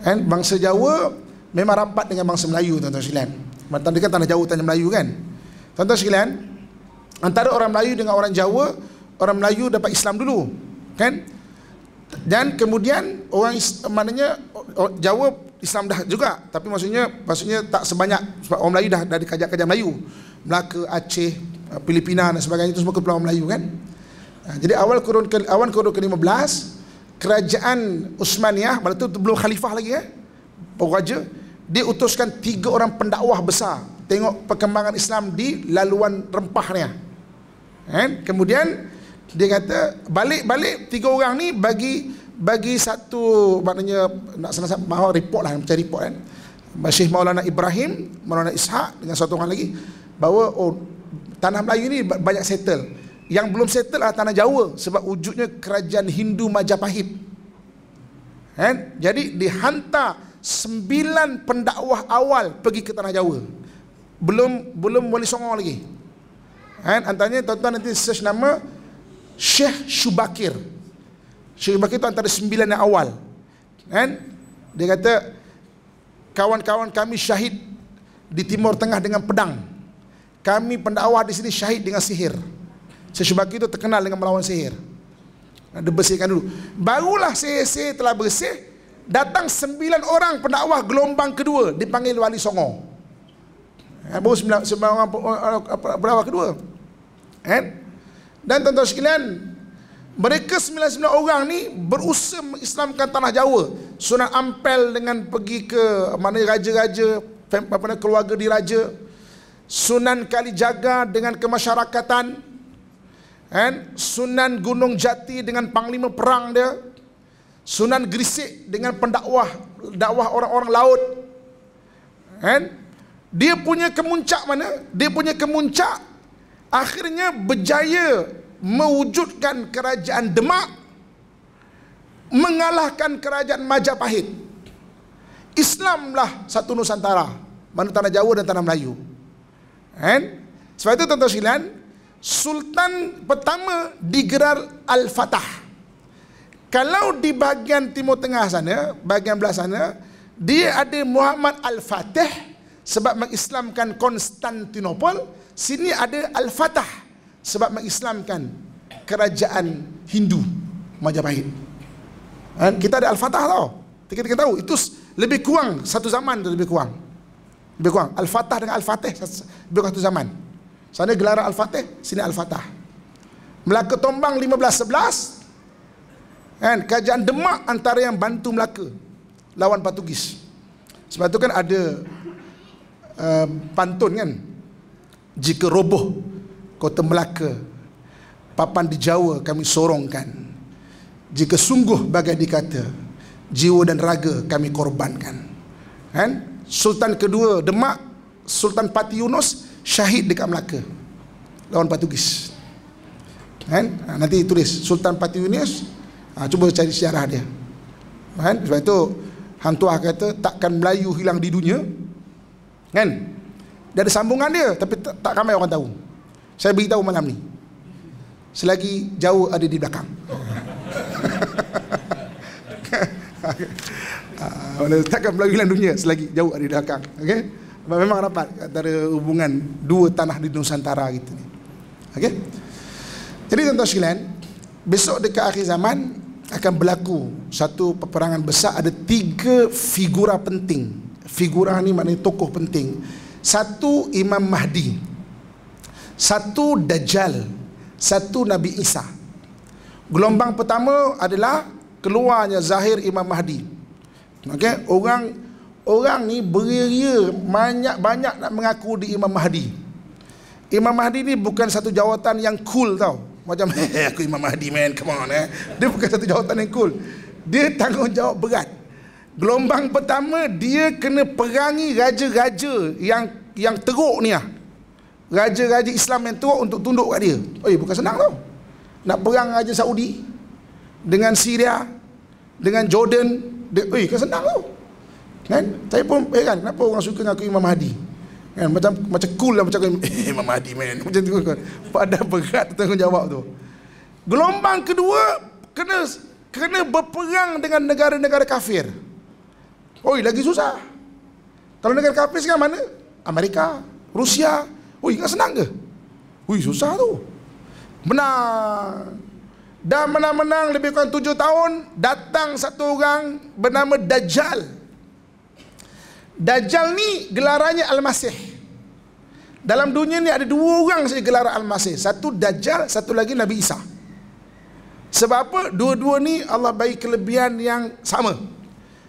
Kan bangsa Jawa memang rapat dengan bangsa Melayu tuan-tuan sekalian. Mantan dia tanah Jawa tanah Melayu kan. Tuan-tuan sekalian, antara orang Melayu dengan orang Jawa, orang Melayu dapat Islam dulu. Kan? Dan kemudian orang maknanya Jawa Islam dah juga tapi maksudnya maksudnya tak sebanyak sebab orang Melayu dah dari kajak-kajak Melayu. Melaka, Aceh, eh, Filipina dan sebagainya itu semua kepulauan Melayu kan. Ha, jadi awal kurun ke awal kurun ke-15 kerajaan Utsmaniyah waktu itu belum khalifah lagi ya. Eh, Pengraja dia utuskan tiga orang pendakwah besar tengok perkembangan Islam di laluan rempahnya. Kan? Kemudian dia kata balik-balik tiga orang ni bagi bagi satu maknanya nak senasab mahu report lah macam report kan. Masih Maulana Ibrahim, Maulana Ishaq dengan satu orang lagi bahawa oh, tanah Melayu ni banyak settle. Yang belum settle adalah tanah Jawa sebab wujudnya kerajaan Hindu Majapahit. Kan? Jadi dihantar sembilan pendakwah awal pergi ke tanah Jawa belum belum boleh songong lagi kan antaranya tuan-tuan nanti search nama Syekh Shubakir Syekh Shubakir tu antara sembilan yang awal kan dia kata kawan-kawan kami syahid di timur tengah dengan pedang kami pendakwah di sini syahid dengan sihir Syekh Shubakir tu terkenal dengan melawan sihir dia bersihkan dulu barulah sihir-sihir telah bersih datang sembilan orang pendakwah gelombang kedua dipanggil wali songong. Eh, Abu sembilan sembilan orang berawal kedua. Kan? Dan tuan-tuan sekalian, mereka sembilan-sembilan orang ni berusaha mengislamkan tanah Jawa. Sunan Ampel dengan pergi ke mana raja-raja, apa keluarga diraja. Sunan Kalijaga dengan kemasyarakatan. Kan? Sunan Gunung Jati dengan panglima perang dia. Sunan Gresik dengan pendakwah, dakwah orang-orang laut. Kan? dia punya kemuncak mana? Dia punya kemuncak akhirnya berjaya mewujudkan kerajaan Demak mengalahkan kerajaan Majapahit. Islamlah satu nusantara, mana tanah Jawa dan tanah Melayu. Kan? Sebab itu tuan-tuan sekalian, sultan pertama digelar Al-Fatah. Kalau di bahagian timur tengah sana, bahagian belah sana, dia ada Muhammad Al-Fatih sebab mengislamkan Konstantinopel sini ada Al-Fatah sebab mengislamkan kerajaan Hindu Majapahit Dan ha, kita ada Al-Fatah tau kita, kita tahu itu lebih kurang satu zaman itu lebih kurang lebih kurang Al-Fatah dengan Al-Fatih lebih kurang satu zaman sana gelar Al-Fatih sini Al-Fatah Melaka tombang 1511 Kan? Kerajaan Demak antara yang bantu Melaka Lawan Portugis Sebab tu kan ada pantun kan jika roboh kota Melaka papan di Jawa kami sorongkan jika sungguh bagai dikata jiwa dan raga kami korbankan kan Sultan kedua Demak Sultan Pati Yunus syahid dekat Melaka lawan Portugis kan ha, nanti tulis Sultan Pati Yunus ha, cuba cari sejarah dia kan sebab itu Hang Tuah kata takkan Melayu hilang di dunia Kan? Dia ada sambungan dia tapi tak, tak ramai orang tahu. Saya beritahu malam ni. Selagi jauh ada di belakang. Oleh uh, ah, takkan pelagilan dunia selagi jauh ada di belakang. Okey. Memang rapat antara hubungan dua tanah di Nusantara gitu ni. Okey. Jadi tuan-tuan sekalian, besok dekat akhir zaman akan berlaku satu peperangan besar ada tiga figura penting figura ni maknanya tokoh penting satu Imam Mahdi satu Dajjal satu Nabi Isa gelombang pertama adalah keluarnya zahir Imam Mahdi okay? orang orang ni beria banyak banyak nak mengaku di Imam Mahdi Imam Mahdi ni bukan satu jawatan yang cool tau macam hey, aku Imam Mahdi man come on eh dia bukan satu jawatan yang cool dia tanggungjawab berat Gelombang pertama dia kena perangi raja-raja yang yang teruk ni lah. Raja-raja Islam yang teruk untuk tunduk kat dia. Eh bukan senang tau. Nak perang Raja Saudi dengan Syria, dengan Jordan. Eh bukan senang tau. Kan? Saya pun eh, kan, kenapa orang suka dengan aku Imam Mahdi. Kan? Macam macam cool lah macam aku, eh, Imam Mahdi man. Macam tu. Kan. Pada berat tanggungjawab tu. Gelombang kedua kena kena berperang dengan negara-negara kafir. Oi, lagi susah. Kalau negara kapis kan mana? Amerika, Rusia. Oi, kan senang ke? Oi, susah tu. Menang. Dan menang-menang lebih kurang tujuh tahun, datang satu orang bernama Dajjal. Dajjal ni gelarannya Al-Masih. Dalam dunia ni ada dua orang saja gelar Al-Masih. Satu Dajjal, satu lagi Nabi Isa. Sebab apa? Dua-dua ni Allah bagi kelebihan yang Sama.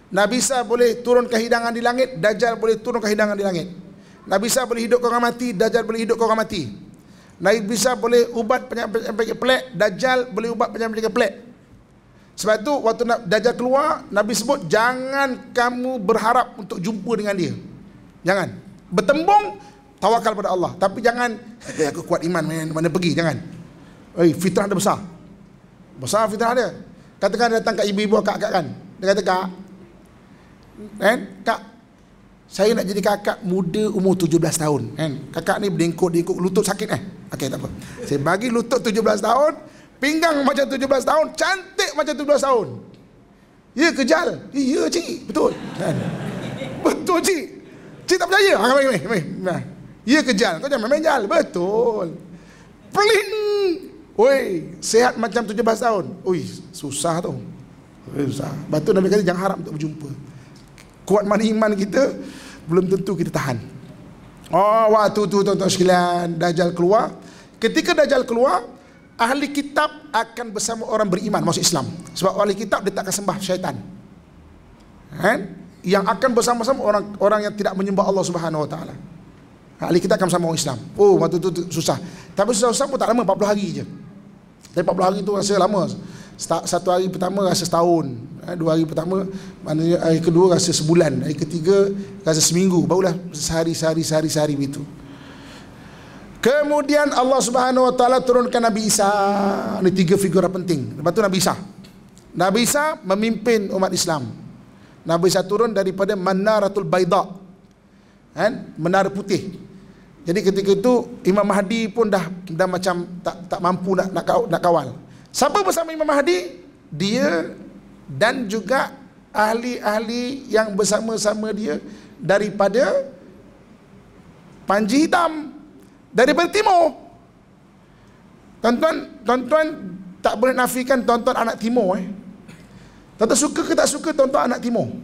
Nabi Isa boleh turun ke hidangan di langit Dajjal boleh turun ke hidangan di langit Nabi Isa boleh hidup ke orang mati Dajjal boleh hidup ke orang mati Nabi Isa boleh ubat penyakit-penyakit pelik Dajjal boleh ubat penyakit-penyakit pelik Sebab itu waktu Dajjal keluar Nabi sebut jangan kamu berharap untuk jumpa dengan dia Jangan Bertembung Tawakal pada Allah Tapi jangan hey, eh, Aku kuat iman mana, pergi Jangan hey, Fitrah dia besar Besar fitrah dia Katakan datang ke ibu-ibu kak-kak kan Dia kata kak kan kak saya nak jadi kakak muda umur 17 tahun kan kakak ni berdengkut dengkut lutut sakit eh okey tak apa saya bagi lutut 17 tahun pinggang macam 17 tahun cantik macam 17 tahun ya kejal iya cik betul kan betul cik cik tak percaya ha ah, mai mai ah. ya kejal kau jangan main jal betul pling Oi, sehat macam 17 tahun. Oi, susah tu. Susah. Batu Nabi kata jangan harap untuk berjumpa kuat mana iman kita belum tentu kita tahan oh ah, waktu tu tuan-tuan sekalian dajjal keluar ketika dajjal keluar ahli kitab akan bersama orang beriman masuk Islam sebab ahli kitab dia takkan sembah syaitan kan yang akan bersama-sama orang orang yang tidak menyembah Allah Subhanahu wa taala ahli kitab akan sama orang Islam oh waktu tu, tu susah tapi susah-susah pun tak lama 40 hari je tapi 40 hari tu rasa lama satu hari pertama rasa setahun eh, dua hari pertama maknanya hari kedua rasa sebulan hari ketiga rasa seminggu barulah sehari sehari sehari sehari begitu kemudian Allah Subhanahu wa taala turunkan Nabi Isa ini tiga figura penting lepas tu Nabi Isa Nabi Isa memimpin umat Islam Nabi Isa turun daripada Manaratul Baida kan menara putih jadi ketika itu Imam Mahdi pun dah dah macam tak tak mampu nak nak, nak kawal. Siapa bersama Imam Mahdi? Dia dan juga ahli-ahli yang bersama-sama dia daripada Panji Hitam dari Timur. tonton tonton tak boleh nafikan tonton anak timo eh. tuan suka ke tak suka tonton anak timo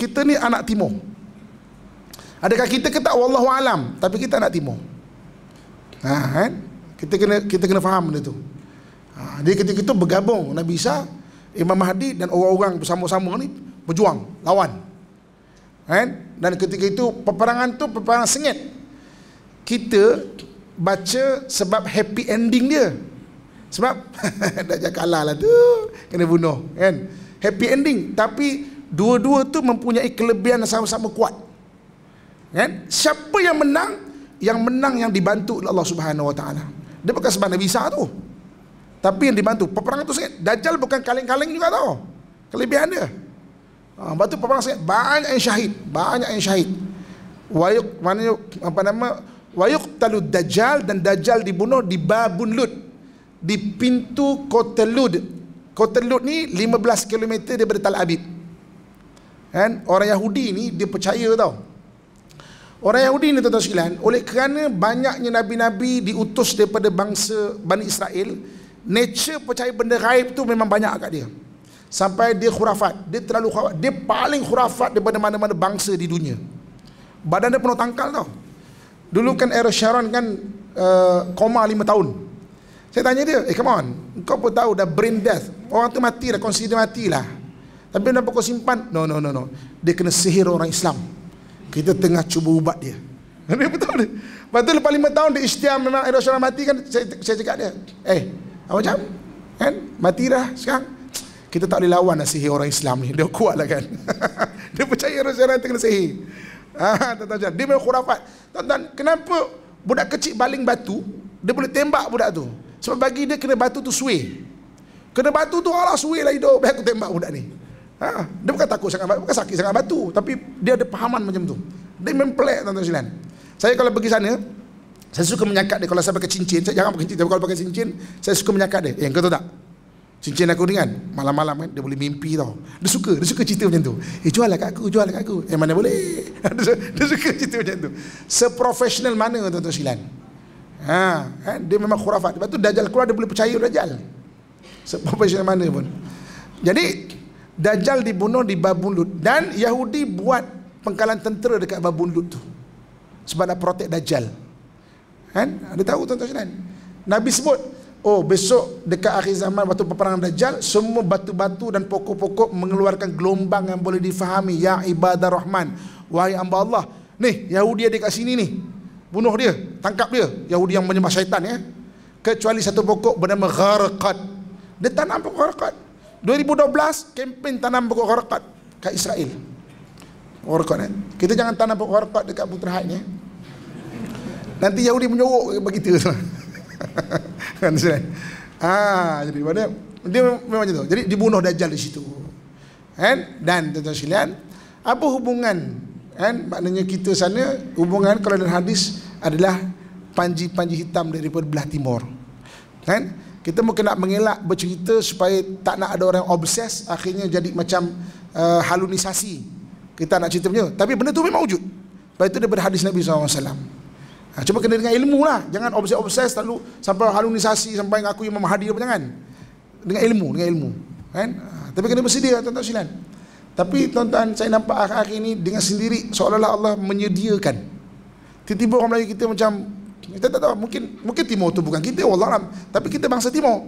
Kita ni anak timo Adakah kita ke tak wallahu alam, tapi kita anak timo Ha, kan? Kita kena kita kena faham benda tu. Ha, jadi ketika itu bergabung Nabi Isa, Imam Mahdi dan orang-orang bersama-sama ni berjuang, lawan. Kan? Dan ketika itu peperangan tu peperangan sengit. Kita baca sebab happy ending dia. Sebab dah jaga kalah lah tu, kena bunuh kan. Happy ending tapi dua-dua tu mempunyai kelebihan yang sama-sama kuat. Kan? Siapa yang menang? Yang menang yang dibantu oleh Allah Subhanahu Wa Taala. Dia bukan sebab Nabi Isa tu. Tapi yang dibantu peperangan tu sangat. Dajjal bukan kaleng-kaleng juga tau. Kelebihan dia. Ha, ah, batu peperangan sangat. Banyak yang syahid. Banyak yang syahid. Wayuk, mana, apa nama? Wayuk talud Dajjal dan Dajjal dibunuh di Babun Lud. Di pintu kota Lut. Kota Lut ni 15 km daripada Tal Abid. Kan? Orang Yahudi ni dia percaya tau. Orang Yahudi ni tuan-tuan Oleh kerana banyaknya Nabi-Nabi diutus daripada bangsa Bani Israel nature percaya benda raib tu memang banyak kat dia sampai dia khurafat dia terlalu khurafat dia paling khurafat daripada mana-mana bangsa di dunia badan dia penuh tangkal tau dulu kan era Sharon kan uh, koma lima tahun saya tanya dia eh come on kau pun tahu dah brain death orang tu mati dah consider mati lah tapi kenapa kau simpan no no no no dia kena sihir orang Islam kita tengah cuba ubat dia dia betul dia lepas tu lepas 5 tahun dia istiam memang era Sharon mati kan saya, saya cakap dia eh hey, macam kan matilah sekarang kita tak boleh lawan lah sihir orang Islam ni dia kuat lah kan dia percaya Rasulullah Nabi kena sihir ha, tuan-tuan dia memang khurafat tuan-tuan kenapa budak kecil baling batu dia boleh tembak budak tu sebab bagi dia kena batu tu suih kena batu tu Allah suih lah hidup biar aku tembak budak ni ha, dia bukan takut sangat batu bukan sakit sangat batu tapi dia ada pahaman macam tu dia memang pelik tuan-tuan saya kalau pergi sana saya suka menyakat dia kalau saya pakai cincin, saya jangan pakai cincin, tapi kalau pakai cincin, saya suka menyakat dia. Yang eh, kau tahu tak? Cincin aku ni kan, malam-malam kan, dia boleh mimpi tau. Dia suka, dia suka cerita macam tu. Eh, jual lah kat aku, jual lah kat aku. Eh, mana boleh? dia, suka cerita macam tu. Seprofesional mana tuan-tuan silan? Ha, kan? Dia memang khurafat. Lepas tu, Dajjal keluar, dia boleh percaya Dajjal. Seprofesional mana pun. Jadi, Dajjal dibunuh di Babun Lut. Dan Yahudi buat pengkalan tentera dekat Babun Lut tu. Sebab nak protect Dajjal. Kan? Ada tahu tuan-tuan sekalian. Nabi sebut, oh besok dekat akhir zaman waktu peperangan Dajjal, semua batu-batu dan pokok-pokok mengeluarkan gelombang yang boleh difahami. Ya ibadah Rahman. Wahai amba Allah. Nih, Yahudi ada kat sini nih. Bunuh dia. Tangkap dia. Yahudi yang menyembah syaitan ya. Kecuali satu pokok bernama Gharqad. Dia tanam pokok Gharqad. 2012, kempen tanam pokok Gharqad. Kat Israel. Gharqad kan. Kita jangan tanam pokok Gharqad dekat Putra Hain ya. Nanti Yahudi menyorok bagi kita. Kan sini. Ah, jadi mana dia memang macam tu. Jadi dibunuh dajal di situ. Kan? Dan tuan silian apa hubungan kan maknanya kita sana hubungan kalau dalam hadis adalah panji-panji hitam daripada belah timur. Kan? Kita mungkin nak mengelak bercerita supaya tak nak ada orang obses akhirnya jadi macam uh, halunisasi. Kita nak cerita punya. Tapi benda tu memang wujud. Sebab itu daripada hadis Nabi SAW. alaihi wasallam. Ha, cuba kena dengan ilmu lah. Jangan obses-obses terlalu sampai halunisasi sampai aku Imam Mahdi apa jangan. Dengan ilmu, dengan ilmu. Kan? Ha, tapi kena bersedia tuan-tuan silan. Tapi tuan-tuan saya nampak akhir-akhir ini dengan sendiri seolah-olah Allah menyediakan. Tiba-tiba orang Melayu kita macam kita tak tahu mungkin mungkin timur tu bukan kita wallah alam. Tapi kita bangsa timur.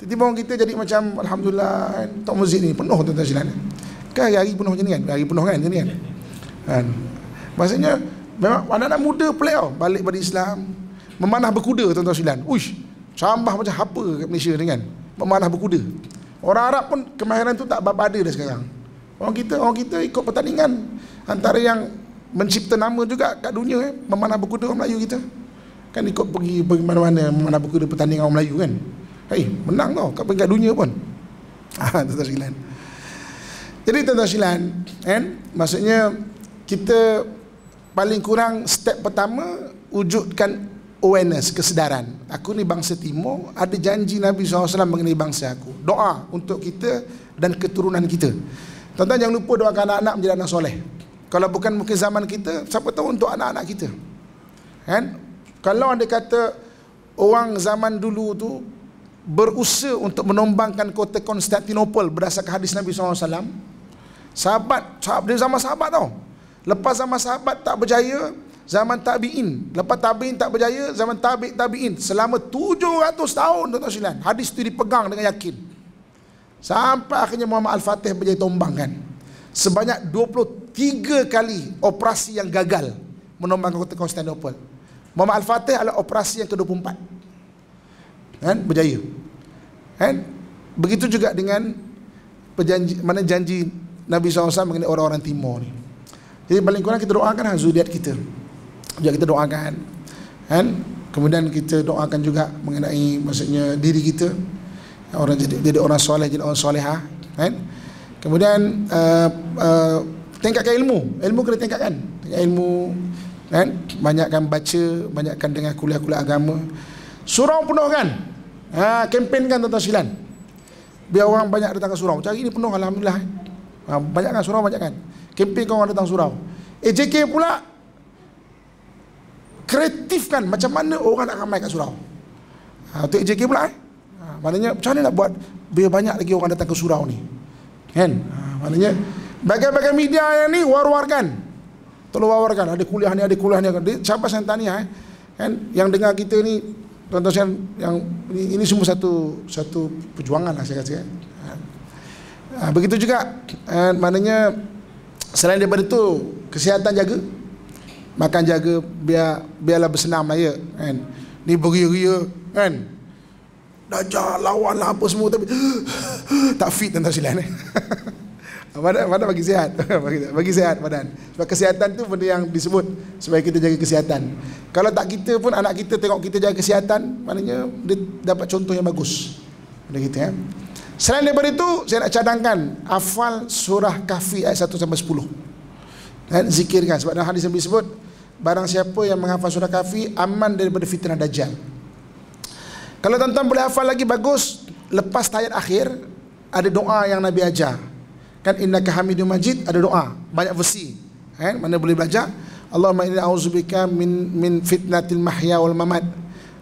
Tiba-tiba orang kita jadi macam alhamdulillah kan? tok masjid ni penuh tuan-tuan silan. Kan hari-hari penuh macam ni kan? Hari penuh kan macam ni kan? Kan. Maksudnya Memang anak-anak muda pula tau balik pada Islam. Memanah berkuda tuan-tuan sekalian. Uish, sambah macam apa kat Malaysia ni kan? Memanah berkuda. Orang Arab pun kemahiran tu tak berapa ada dah sekarang. Orang kita, orang kita ikut pertandingan antara yang mencipta nama juga kat dunia eh, memanah berkuda orang Melayu kita. Kan ikut pergi pergi mana-mana memanah berkuda pertandingan orang Melayu kan. Hey, menang tau kat peringkat dunia pun. Ah, tuan-tuan sekalian. Jadi tuan-tuan sekalian, kan? Maksudnya kita paling kurang step pertama wujudkan awareness, kesedaran aku ni bangsa timur, ada janji Nabi SAW mengenai bangsa aku doa untuk kita dan keturunan kita tuan-tuan jangan lupa doakan anak-anak menjadi anak soleh kalau bukan mungkin zaman kita siapa tahu untuk anak-anak kita kan kalau anda kata orang zaman dulu tu berusaha untuk menombangkan kota Konstantinopel berdasarkan hadis Nabi SAW sahabat, sahabat dia zaman sahabat tau Lepas zaman sahabat tak berjaya, zaman tabi'in. Lepas tabi'in tak berjaya, zaman tabi' tabi'in. Selama 700 tahun, Dr. Silan. Hadis itu dipegang dengan yakin. Sampai akhirnya Muhammad Al-Fatih berjaya tombangkan. Sebanyak 23 kali operasi yang gagal menombangkan kota Konstantinopel. Muhammad Al-Fatih adalah operasi yang ke-24. Kan? Berjaya. Kan? Begitu juga dengan perjanji, mana janji Nabi SAW mengenai orang-orang Timur ni. Jadi paling kurang kita doakan lah zuriat kita. Juga kita doakan. Kan? Kemudian kita doakan juga mengenai maksudnya diri kita orang jadi, jadi orang soleh jadi orang soleha kan kemudian uh, uh, tingkatkan ilmu ilmu kena tingkatkan tingkat ilmu kan banyakkan baca banyakkan dengan kuliah-kuliah agama surau penuhkan ha kempenkan tentang silan biar orang banyak datang ke surau macam ini penuh alhamdulillah ha, banyakkan surau banyakkan Kempen kau orang datang surau. AJK eh, pula kreatifkan macam mana orang nak ramai kat surau. Ha, ah, untuk AJK pula eh. Ha, maknanya macam mana nak buat biar banyak lagi orang datang ke surau ni. Kan? Ha, maknanya bagai-bagai media yang ni war-warkan. Tolong war-warkan. Ada kuliah ni, ada kuliah ni. Ada. Siapa saya tanya eh. Kan? Yang dengar kita ni tuan-tuan yang ini, ini, semua satu satu perjuangan lah saya kata. Ha, begitu juga eh, maknanya Selain daripada itu, kesihatan jaga. Makan jaga, biar biarlah bersenam lah ya. Kan? Ni beria-ria, kan? Dajah, lawan lah apa semua tapi... tak fit tentang silan. Eh? badan, badan bagi sihat. bagi, bagi sihat badan. Sebab kesihatan tu benda yang disebut supaya kita jaga kesihatan. Kalau tak kita pun, anak kita tengok kita jaga kesihatan, maknanya dia dapat contoh yang bagus. Benda kita, ya. Eh? Selain daripada itu, saya nak cadangkan hafal surah Kahfi ayat 1 sampai 10. Dan zikirkan sebab dalam hadis yang sebut barang siapa yang menghafal surah Kahfi aman daripada fitnah dajjal. Kalau tuan-tuan boleh hafal lagi bagus, lepas tayat akhir ada doa yang Nabi ajar. Kan innaka Hamidum Majid ada doa, banyak versi. Kan mana boleh belajar? Allahumma inni a'udzubika min min fitnatil mahya wal mamat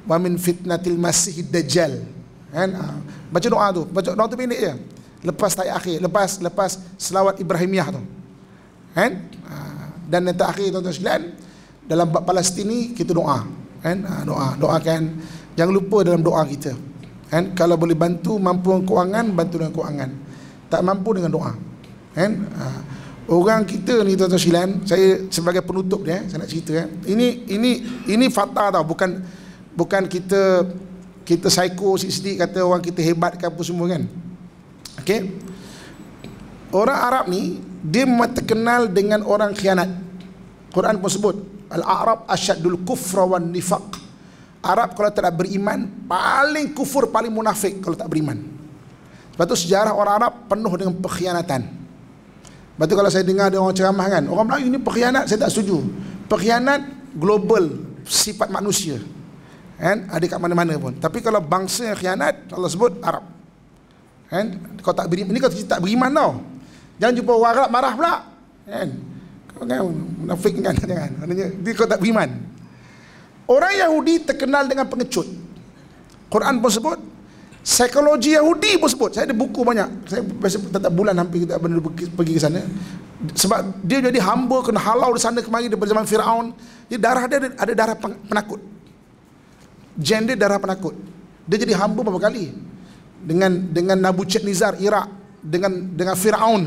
wa min fitnatil masiihid dajjal kan? Ha. Baca doa tu, baca doa tu pendek je. Lepas tayat akhir, lepas lepas selawat Ibrahimiyah tu. Kan? Ha. Dan yang terakhir tuan-tuan sekalian, dalam bab Palestin ni kita doa, kan? Ha. doa, doakan. Jangan lupa dalam doa kita. Kan? Kalau boleh bantu mampu dengan kewangan, bantu dengan kewangan. Tak mampu dengan doa. Kan? Ha. Orang kita ni tuan-tuan sekalian, saya sebagai penutup dia, eh, saya nak cerita kan. Ini ini ini fakta tau, bukan bukan kita kita psycho sikit-sikit kata orang kita hebat kan apa semua kan okey orang Arab ni dia terkenal dengan orang khianat Quran pun sebut al-a'rab asyadul kufra wan nifaq Arab kalau tak beriman paling kufur paling munafik kalau tak beriman sebab tu sejarah orang Arab penuh dengan perkhianatan. sebab tu kalau saya dengar ada orang ceramah kan orang Melayu ni perkhianat. saya tak setuju Perkhianat global sifat manusia kan ada kat mana-mana pun tapi kalau bangsa yang khianat Allah sebut Arab kan kau tak beri ni kau tak beriman tau jangan jumpa orang Arab marah pula kan kau kan munafik kan jangan maknanya dia kau tak beriman orang Yahudi terkenal dengan pengecut Quran pun sebut psikologi Yahudi pun sebut saya ada buku banyak saya biasa tetap bulan hampir kita benda pergi ke sana sebab dia jadi hamba kena halau di sana kemari daripada zaman Firaun dia darah dia ada, ada darah penakut Jen dia darah penakut. Dia jadi hamba beberapa kali. Dengan dengan Nizar Irak dengan dengan Firaun.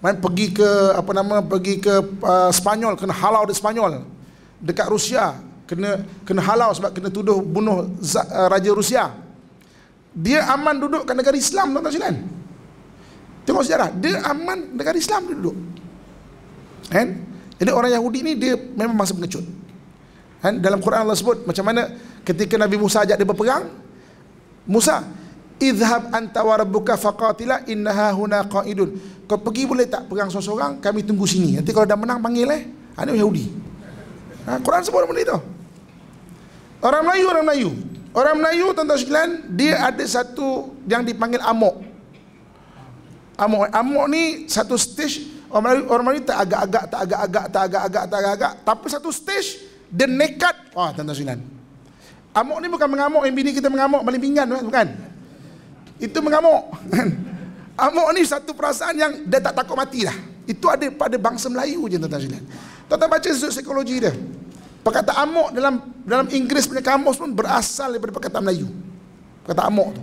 Main pergi ke apa nama pergi ke uh, Spanyol kena halau di Spanyol. Dekat Rusia kena kena halau sebab kena tuduh bunuh uh, raja Rusia. Dia aman duduk kat negara Islam tuan-tuan sekalian. Tengok sejarah, dia aman negara Islam dia duduk. Kan? Jadi orang Yahudi ni dia memang masa pengecut. Kan? Dalam Quran Allah sebut macam mana ketika Nabi Musa ajak dia berperang Musa idhab anta wa rabbuka faqatila innaha huna qaidun kau pergi boleh tak perang seorang-seorang kami tunggu sini nanti kalau dah menang panggil eh ini Yahudi ha, Quran sebut benda itu orang Melayu orang Melayu orang Melayu tuan-tuan sekalian dia ada satu yang dipanggil amok amok amok ni satu stage orang Melayu, orang Melayu tak agak-agak tak agak-agak tak agak-agak tak agak-agak tapi satu stage dia nekat wah oh, tuan-tuan sekalian Amok ni bukan mengamuk yang bini kita mengamuk paling pinggan kan? bukan. Itu mengamuk. Amok ni satu perasaan yang dia tak takut mati lah. Itu ada pada bangsa Melayu je tuan-tuan sekalian. Tuan-tuan baca sesuatu psikologi dia. Perkata amok dalam dalam Inggeris punya kamus pun berasal daripada perkataan Melayu. Kata amok tu.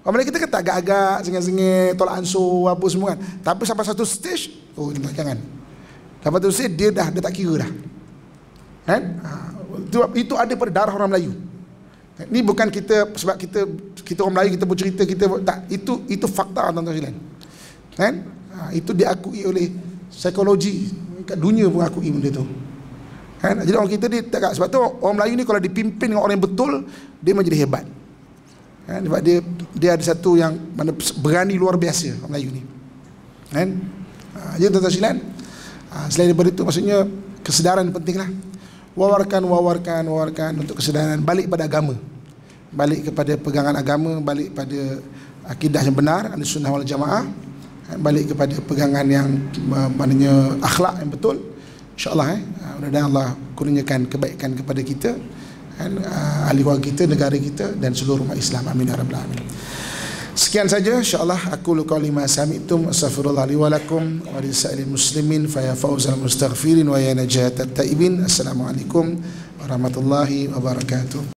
Kalau kita kata agak-agak, sengit-sengit, tolak ansur, apa semua kan. Tapi sampai satu stage, oh tuan-tuan jangan. Sampai satu stage, dia dah, dia tak kira dah. Kan? Ha? Itu, itu ada pada darah orang Melayu. Ini bukan kita sebab kita kita orang Melayu kita bercerita kita tak itu itu fakta tuan-tuan sekalian. Kan? Ha, itu diakui oleh psikologi kat dunia pun akui benda tu. Kan? Jadi orang kita ni tak sebab tu orang Melayu ni kalau dipimpin dengan orang yang betul dia menjadi hebat. Kan? Sebab dia dia ada satu yang mana berani luar biasa orang Melayu ni. Kan? Ha, jadi tuan-tuan sekalian ha, selain daripada itu maksudnya kesedaran pentinglah wawarkan wawarkan wawarkan untuk kesedaran balik pada agama balik kepada pegangan agama balik pada akidah yang benar ahli sunnah wal jamaah eh, balik kepada pegangan yang maknanya akhlak yang betul insyaallah eh ah, mudah-mudahan Allah kurniakan kebaikan kepada kita kan ahli keluarga kita negara kita dan seluruh umat Islam amin ya sekian saja insyaallah aku luka lima ma samitum astaghfirullah li wa wa li muslimin fa ya fawzal mustaghfirin wa ya najatat taibin assalamualaikum warahmatullahi wabarakatuh